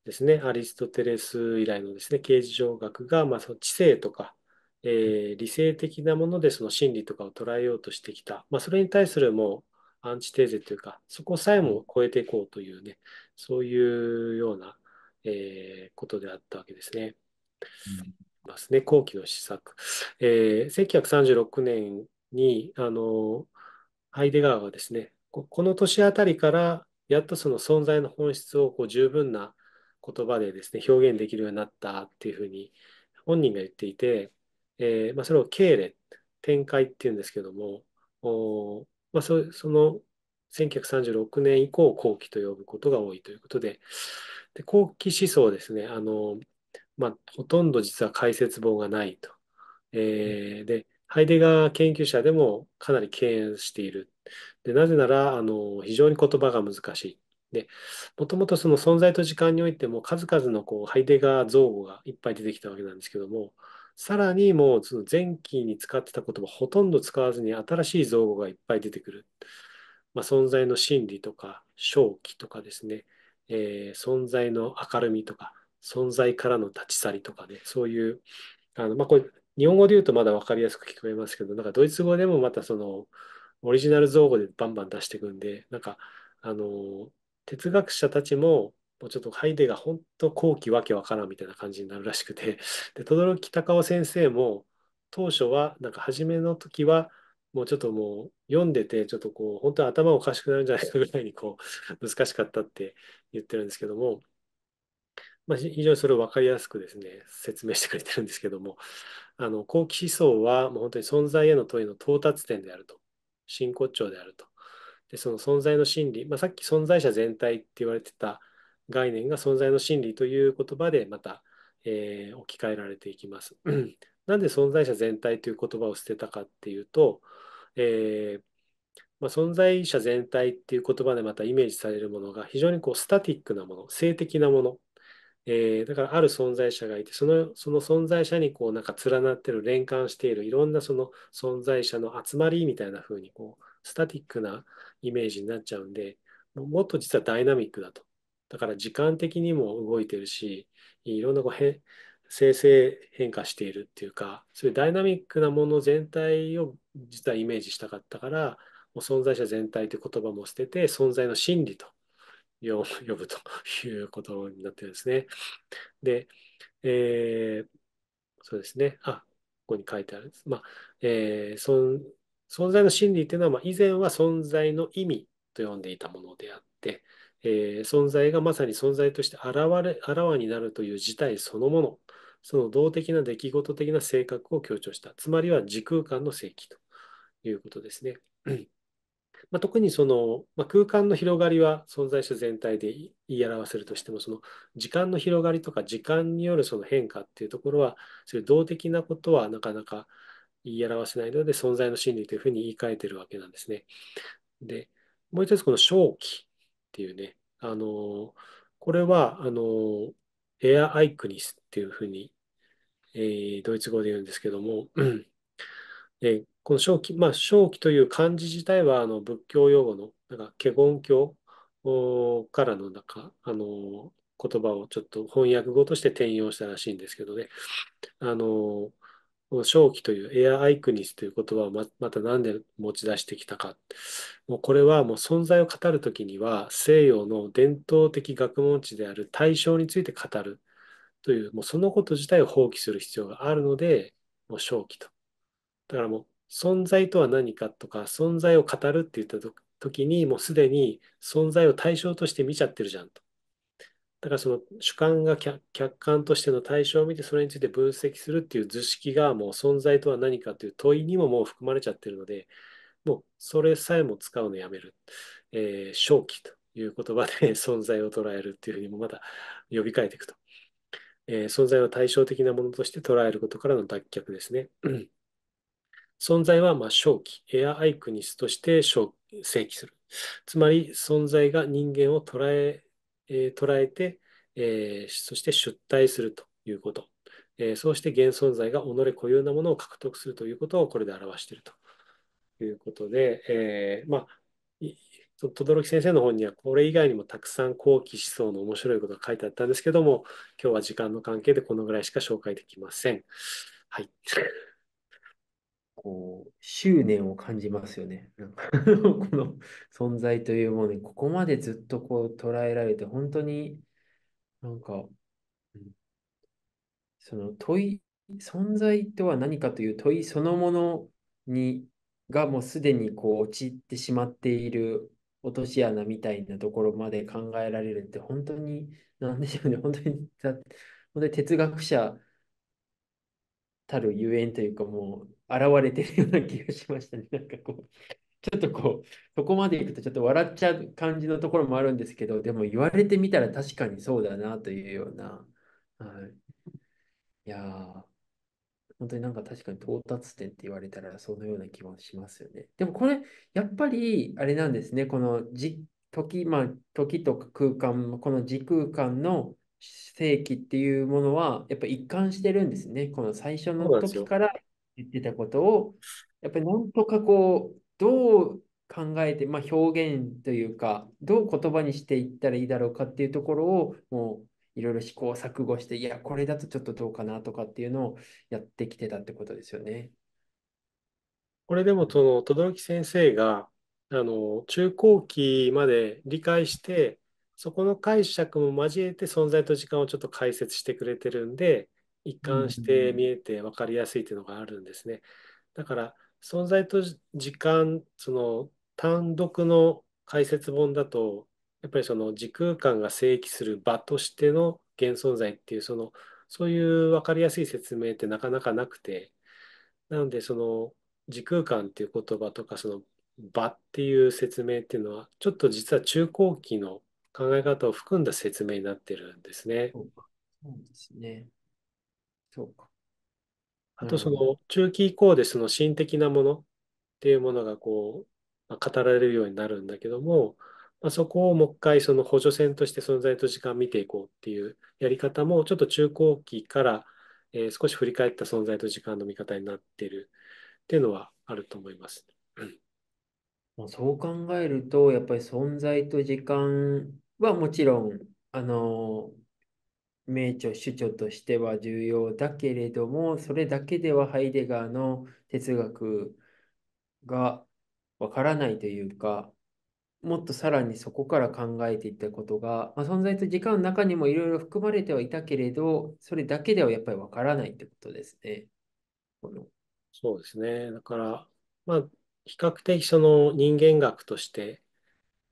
ですね、アリストテレス以来のですね、形而上学が、まあ、その知性とか、えー、理性的なものでその真理とかを捉えようとしてきた、まあ、それに対するもうアンチテーゼというか、そこさえも超えていこうというね、そういうような、えー、ことであったわけですね。うますね、後期の施策。えー、1936年にあのハイデガーはですねこ、この年あたりからやっとその存在の本質をこう十分な言葉でですね、表現できるようになったっていうふうに本人が言っていて、えー、まあ、それを経例、展開っていうんですけども、おまあ、そその1936年以降後期と呼ぶことが多いということで、で後期思想ですね、あのまあ、ほとんど実は解説本がないと。えー、で、ハイデガー研究者でもかなり敬遠している。で、なぜなら、あの、非常に言葉が難しい。で、もともとその存在と時間においても数々のこうハイデガー造語がいっぱい出てきたわけなんですけども、さらにもうその前期に使ってた言葉ほとんど使わずに新しい造語がいっぱい出てくる。まあ、存在の真理とか、正気とかですね、えー、存在の明るみとか、存在からの立ち去りとかね、そういう、あのまあ、これ、日本語で言うとまだ分かりやすく聞こえますけど、なんかドイツ語でもまたその、オリジナル造語でバンバン出していくんで、なんか、あの、哲学者たちも、もうちょっとハイデが本当後期わけわからんみたいな感じになるらしくて、で、轟隆夫先生も、当初は、なんか初めの時は、もうちょっともう読んでて、ちょっとこう、本当に頭おかしくなるんじゃないかぐらいにこう、難しかったって言ってるんですけども、まあ、非常にそれを分かりやすくですね、説明してくれてるんですけども、あの後期思想はもう本当に存在への問いの到達点であると、真骨頂であると。で、その存在の真理、まあ、さっき存在者全体って言われてた概念が存在の真理という言葉でまた、えー、置き換えられていきます。なんで存在者全体という言葉を捨てたかっていうと、えー、まあ、存在者全体っていう言葉でまたイメージされるものが非常にこうスタティックなもの、性的なものえー、だからある存在者がいてそのその存在者にこうなんか連なってる連関しているいろんなその存在者の集まりみたいな風にこうスタティックなイメージになっちゃうんでもっと実はダイナミックだとだから時間的にも動いてるしいろんなこう変生成変化しているっていうかそういうダイナミックなもの全体を実はイメージしたかったからもう存在者全体という言葉も捨てて存在の真理と呼ぶということになってるんですね。で、えー、そうですね。あ、ここに書いてあるんです。まあ、えー、存在の真理っていうのは、まあ、以前は存在の意味と呼んでいたものであって、えー、存在がまさに存在として現れ、あらわになるという事態そのもの、その動的な出来事的な性格を強調した。つまりは時空間の正規ということですね。まあ、特にその、まあ、空間の広がりは存在者全体で言い表せるとしてもその時間の広がりとか時間によるその変化っていうところはそれ動的なことはなかなか言い表せないので存在の心理というふうに言い換えてるわけなんですね。でもう一つこの正気っていうねあのこれはあのエア・アイクニスっていうふうに、えー、ドイツ語で言うんですけども、えーこの正気、まあ、正気という漢字自体はあの仏教用語の、なんか、華厳教からの中、あの、言葉をちょっと翻訳語として転用したらしいんですけどね、あの、正気というエアアイクニスという言葉をままた何で持ち出してきたか。もうこれはもう存在を語るときには西洋の伝統的学問地である対象について語るという、もうそのこと自体を放棄する必要があるので、もう正気と。だからもう存在とは何かとか存在を語るって言った時にもうすでに存在を対象として見ちゃってるじゃんと。だからその主観が客観としての対象を見てそれについて分析するっていう図式がもう存在とは何かという問いにももう含まれちゃってるのでもうそれさえも使うのやめる、えー、正気という言葉で存在を捉えるっていうふうにもまた呼びかえていくと、えー、存在は対照的なものとして捉えることからの脱却ですね。存在はまあ正気、エアアイクニスとして正正する。つまり存在が人間を捉ええー、捉えて、えー、そして出体するということ。えー、そうして現存在が己固有なものを獲得するということをこれで表しているということで、えー、まあ、轟先生の本にはこれ以外にもたくさん後期思想の面白いことが書いてあったんですけども、今日は時間の関係でこのぐらいしか紹介できません。はい。こう、執念を感じますよね。なんか この存在というものに、ここまでずっとこう捉えられて、本当になんか、その問い、存在とは何かという問いそのものに、がもうすでにこう陥ってしまっている落とし穴みたいなところまで考えられるって本当に何でしょうね 本当に本当に哲学者たるゆえんというかもう現れてるような気がしましたね。なんかこう、ちょっとこう、そこまでいくとちょっと笑っちゃう感じのところもあるんですけど、でも言われてみたら確かにそうだなというような。はい、いやー、本当になんか確かに到達点って言われたらそのような気もしますよね。でもこれ、やっぱりあれなんですね、この時、時、まあ、時と空間、この時空間の世紀っていうものは、やっぱ一貫してるんですね。この最初の時から言ってたことを、やっぱりなんとかこう、どう考えて、まあ、表現というか、どう言葉にしていったらいいだろうかっていうところを、もういろいろ試行錯誤して、いや、これだとちょっとどうかなとかっていうのをやってきてたってことですよね。これでも、その、轟先生が、あの、中高期まで理解して、そこの解釈も交えて存在と時間をちょっと解説してくれてるんで、一貫して見えて分かりやすいというのがあるんですね。だから存在と時間その単独の解説本だとやっぱりその時空間が正規する場としての現存在っていうそのそういう分かりやすい説明ってなかなかなくてなのでその時空間っていう言葉とかその場っていう説明っていうのはちょっと実は中高期の考え方を含んだ説明になってるんですね。そうですねそうか。あと、その中期以降でその心的なものっていうものがこう、まあ、語られるようになるんだけども、まあ、そこをもう一回その補助線として存在と時間を見ていこうっていうやり方も、ちょっと中高期から、えー、少し振り返った存在と時間の見方になってるっていうのはあると思います。そう考えると、やっぱり存在と時間はもちろん、あのー名著、主張としては重要だけれども、それだけではハイデガーの哲学がわからないというか、もっとさらにそこから考えていったことが、まあ、存在と時間の中にもいろいろ含まれてはいたけれど、それだけではやっぱりわからないってことですね。そうですね。だから、まあ、比較的その人間学として、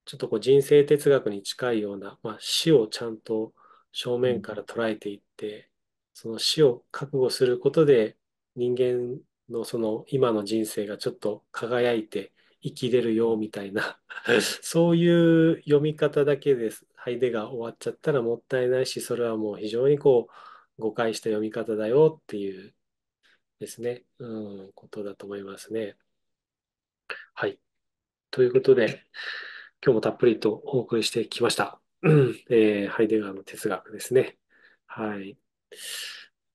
ちょっとこう人生哲学に近いような、まあ、死をちゃんと正面から捉えていって、その死を覚悟することで、人間のその今の人生がちょっと輝いて生きれるよみたいな そういう読み方だけです。ハイデが終わっちゃったらもったいないし、それはもう非常にこう、誤解した読み方だよっていうですね、うん、ことだと思いますね。はい。ということで、今日もたっぷりとお送りしてきました。えー、ハイデガーの哲学ですね。はい。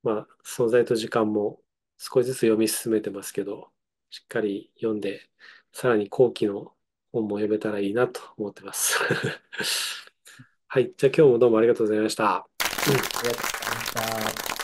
まあ、存在と時間も少しずつ読み進めてますけど、しっかり読んで、さらに後期の本も読めたらいいなと思ってます。はい。じゃあ今日もどうもありがとうございました。うん、ありがとうございました。